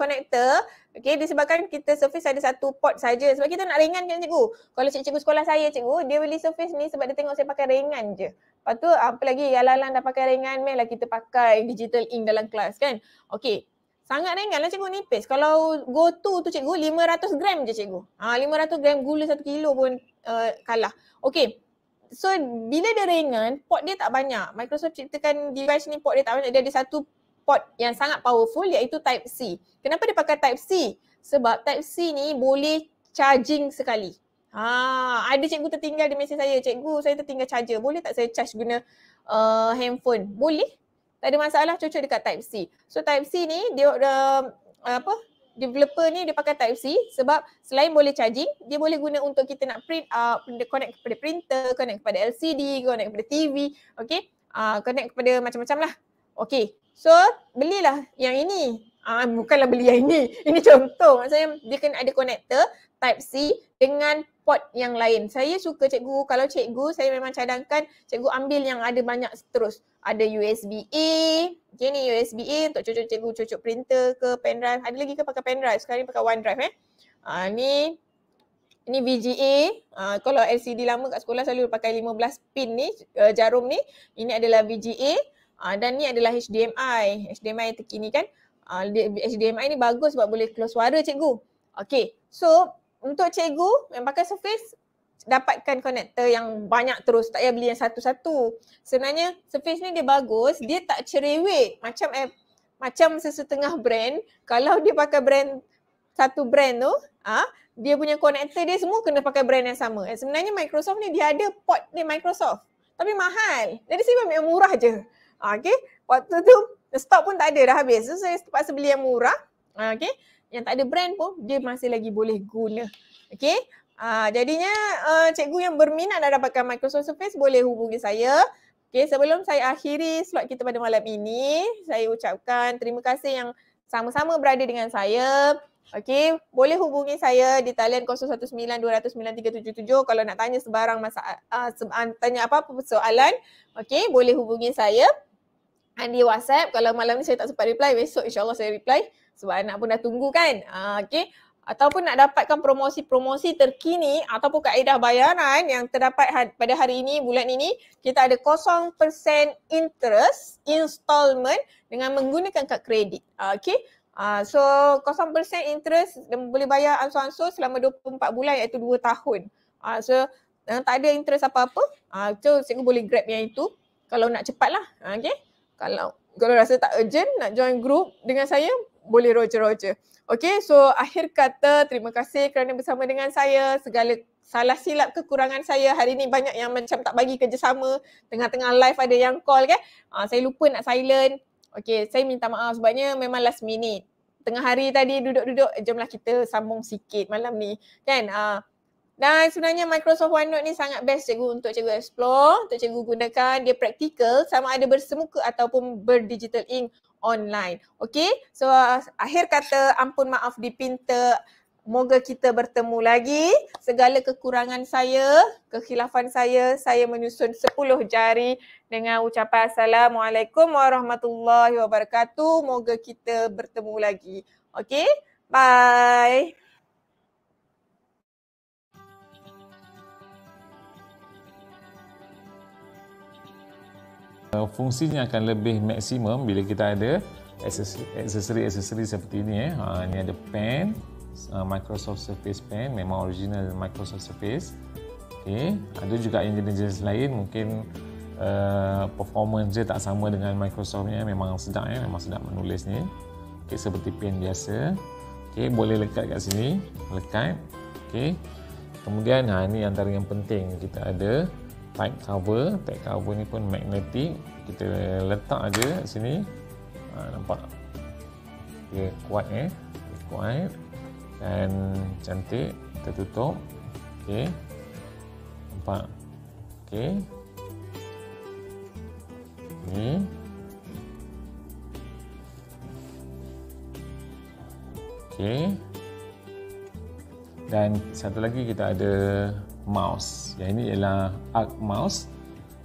konektor. Ha, uh, Okey disebabkan kita surface ada satu port saja sebab kita nak ringan kan cikgu. Kalau cikgu sekolah saya cikgu dia beli surface ni sebab dia tengok saya pakai ringan je. Lepas tu apa lagi alang-alang dah pakai ringan mehlah kita pakai digital ink dalam kelas kan. Okey Sangat ringan lah cikgu nipis. Kalau go to tu cikgu 500 gram je cikgu. Ha, 500 gram gula 1 kilo pun uh, kalah. Okey, so bila dia ringan, port dia tak banyak. Microsoft ciptakan device ni port dia tak banyak. Dia ada satu port yang sangat powerful iaitu type C. Kenapa dia pakai type C? Sebab type C ni boleh charging sekali. Ha, ada cikgu tertinggal di mesin saya. Cikgu, saya tertinggal charger. Boleh tak saya charge guna uh, handphone? Boleh. Tak ada masalah cocok dekat type C. So type C ni dia uh, apa? Uh, developer ni dia pakai type C sebab selain boleh charging dia boleh guna untuk kita nak print up uh, connect kepada printer connect kepada LCD connect kepada TV okay, uh, connect kepada macam-macam lah okay. so belilah yang ini ah uh, bukanlah beli yang ini ini contoh maksudnya dia kena ada connector type C dengan support yang lain. Saya suka cikgu, kalau cikgu saya memang cadangkan cikgu ambil yang ada banyak terus. Ada USB A, okay ni USB A untuk cucuk cikgu cucuk printer ke pen drive. Ada lagi ke pakai pen drive? Sekarang ni pakai OneDrive eh. Ha, ni ini VGA. Ha, kalau LCD lama kat sekolah selalu pakai 15 pin ni, uh, jarum ni. Ini adalah VGA ha, dan ni adalah HDMI. HDMI terkini kan. Uh, ha, HDMI ni bagus sebab boleh keluar suara cikgu. Okay, so untuk cikgu yang pakai Surface dapatkan konektor yang banyak terus tak payah beli yang satu-satu. Sebenarnya Surface ni dia bagus, dia tak cerewet macam eh, macam sesetengah brand kalau dia pakai brand satu brand tu, ha, dia punya konektor dia semua kena pakai brand yang sama. Eh, sebenarnya Microsoft ni dia ada port ni Microsoft. Tapi mahal. Jadi saya ambil yang murah je. Ha, okay. Waktu tu stock pun tak ada dah habis. So, saya terpaksa beli yang murah. Ha, okay yang tak ada brand pun dia masih lagi boleh guna. Okay. Uh, ah, jadinya uh, cikgu yang berminat nak dapatkan Microsoft Surface boleh hubungi saya. Okay sebelum saya akhiri slot kita pada malam ini, saya ucapkan terima kasih yang sama-sama berada dengan saya. Okay, boleh hubungi saya di talian 019-209-377 kalau nak tanya sebarang masalah, uh, ah, tanya apa-apa persoalan. Okay, boleh hubungi saya di WhatsApp. Kalau malam ni saya tak sempat reply, besok insya Allah saya reply sebab anak pun dah tunggu kan. Uh, ah, okay. Ataupun nak dapatkan promosi-promosi terkini ataupun kaedah bayaran yang terdapat had- pada hari ini, bulan ini, kita ada 0% interest installment dengan menggunakan kad kredit. Uh, ah, okay. Uh, ah, so 0% interest dan boleh bayar ansur-ansur selama 24 bulan iaitu 2 tahun. Uh, so uh, tak ada interest apa-apa. Uh, so cikgu boleh grab yang itu kalau nak cepat lah. Uh, okay. Kalau kalau rasa tak urgent nak join group dengan saya boleh roja-roja. Okay, so akhir kata terima kasih kerana bersama dengan saya. Segala salah silap kekurangan saya hari ini banyak yang macam tak bagi kerjasama. Tengah-tengah live ada yang call kan. Okay? Uh, ah, saya lupa nak silent. Okay, saya minta maaf sebabnya memang last minute. Tengah hari tadi duduk-duduk, jomlah kita sambung sikit malam ni. Kan? Uh, dan sebenarnya Microsoft OneNote ni sangat best cikgu untuk cikgu explore, untuk cikgu gunakan. Dia praktikal sama ada bersemuka ataupun berdigital ink online. Okay, so uh, akhir kata ampun maaf dipinta. Moga kita bertemu lagi. Segala kekurangan saya, kekhilafan saya, saya menyusun sepuluh jari dengan ucapan Assalamualaikum warahmatullahi wabarakatuh. Moga kita bertemu lagi. Okay, bye. fungsinya akan lebih maksimum bila kita ada aksesori-aksesori seperti ini eh. Ha, ini ada pen, uh, Microsoft Surface Pen, memang original Microsoft Surface. Okay. Ada juga yang jenis-jenis lain, mungkin uh, performance dia tak sama dengan Microsoft ni. Memang sedap eh. memang sedap menulis ni. Okay, seperti pen biasa. Okay, boleh lekat kat sini, lekat. Okay. Kemudian, ha, ini antara yang penting kita ada tag cover tag cover ni pun magnetik kita letak aje sini ha, nampak dia kuat eh kuat dan cantik kita tutup ok nampak ok ni ok dan satu lagi kita ada mouse. Yang ini ialah arc mouse.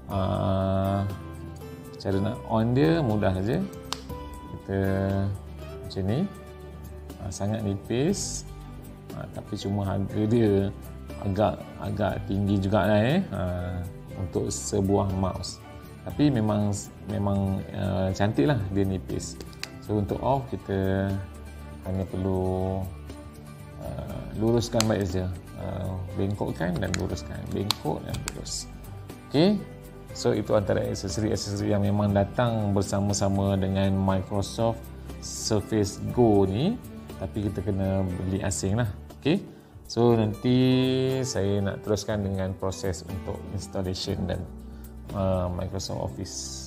Uh, cara nak on dia mudah saja. Kita macam ni. Uh, sangat nipis. Uh, tapi cuma harga dia agak agak tinggi juga lah eh. Uh, untuk sebuah mouse. Tapi memang memang uh, cantik lah dia nipis. So untuk off kita hanya perlu uh, luruskan baik saja. Uh, bengkokkan dan luruskan bengkok dan lurus ok so itu antara aksesori-aksesori yang memang datang bersama-sama dengan Microsoft Surface Go ni tapi kita kena beli asing lah ok so nanti saya nak teruskan dengan proses untuk installation dan uh, Microsoft Office